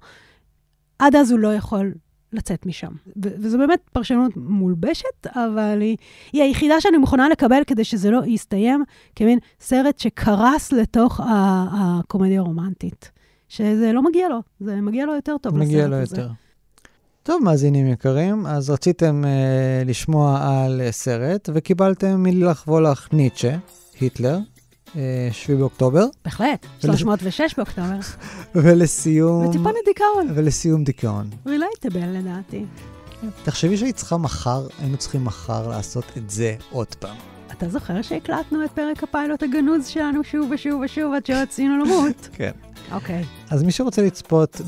עד אז הוא לא יכול לצאת משם. ו- וזו באמת פרשנות מולבשת, אבל היא, היא היחידה שאני מוכנה לקבל כדי שזה לא יסתיים כמין סרט שקרס לתוך הקומדיה הרומנטית. שזה לא מגיע לו, זה מגיע לו יותר טוב. מגיע לו הזה. יותר. טוב, מאזינים יקרים, אז רציתם אה, לשמוע על אה, סרט, וקיבלתם מלילך וולך ניטשה, היטלר, אה, 7 באוקטובר. בהחלט, 306 באוקטובר. ולסיום... וטיפה לדיכאון. ולסיום דיכאון. רילייטבל לדעתי. כן, תחשבי שהיית צריכה מחר, היינו צריכים מחר לעשות את זה עוד פעם. אתה זוכר שהקלטנו את פרק הפיילוט הגנוז שלנו שוב ושוב ושוב עד שרצינו למות? כן. אוקיי. Okay. אז מי שרוצה לצפות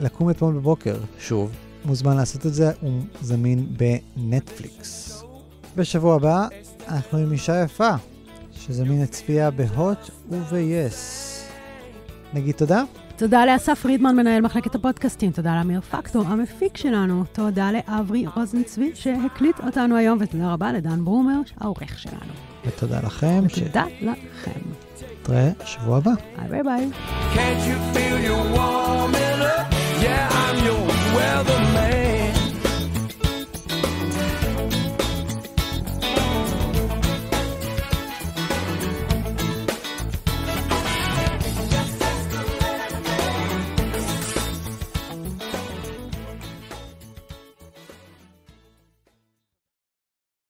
בלקום אתמול בבוקר, שוב, מוזמן לעשות את זה, הוא זמין בנטפליקס. בשבוע הבא אנחנו עם אישה יפה, שזמין לצפייה בהוט וב-yes. נגיד תודה? תודה לאסף פרידמן, מנהל מחלקת הפודקאסטים, תודה לאמיר פקטור, המפיק שלנו, תודה לאברי רוזנצבי שהקליט אותנו היום, ותודה רבה לדן ברומר, העורך שלנו. ותודה לכם. ותודה ש... לכם. תראה, שבוע הבא. ביי ביי. Can't you feel your your warm yeah, I'm weatherman.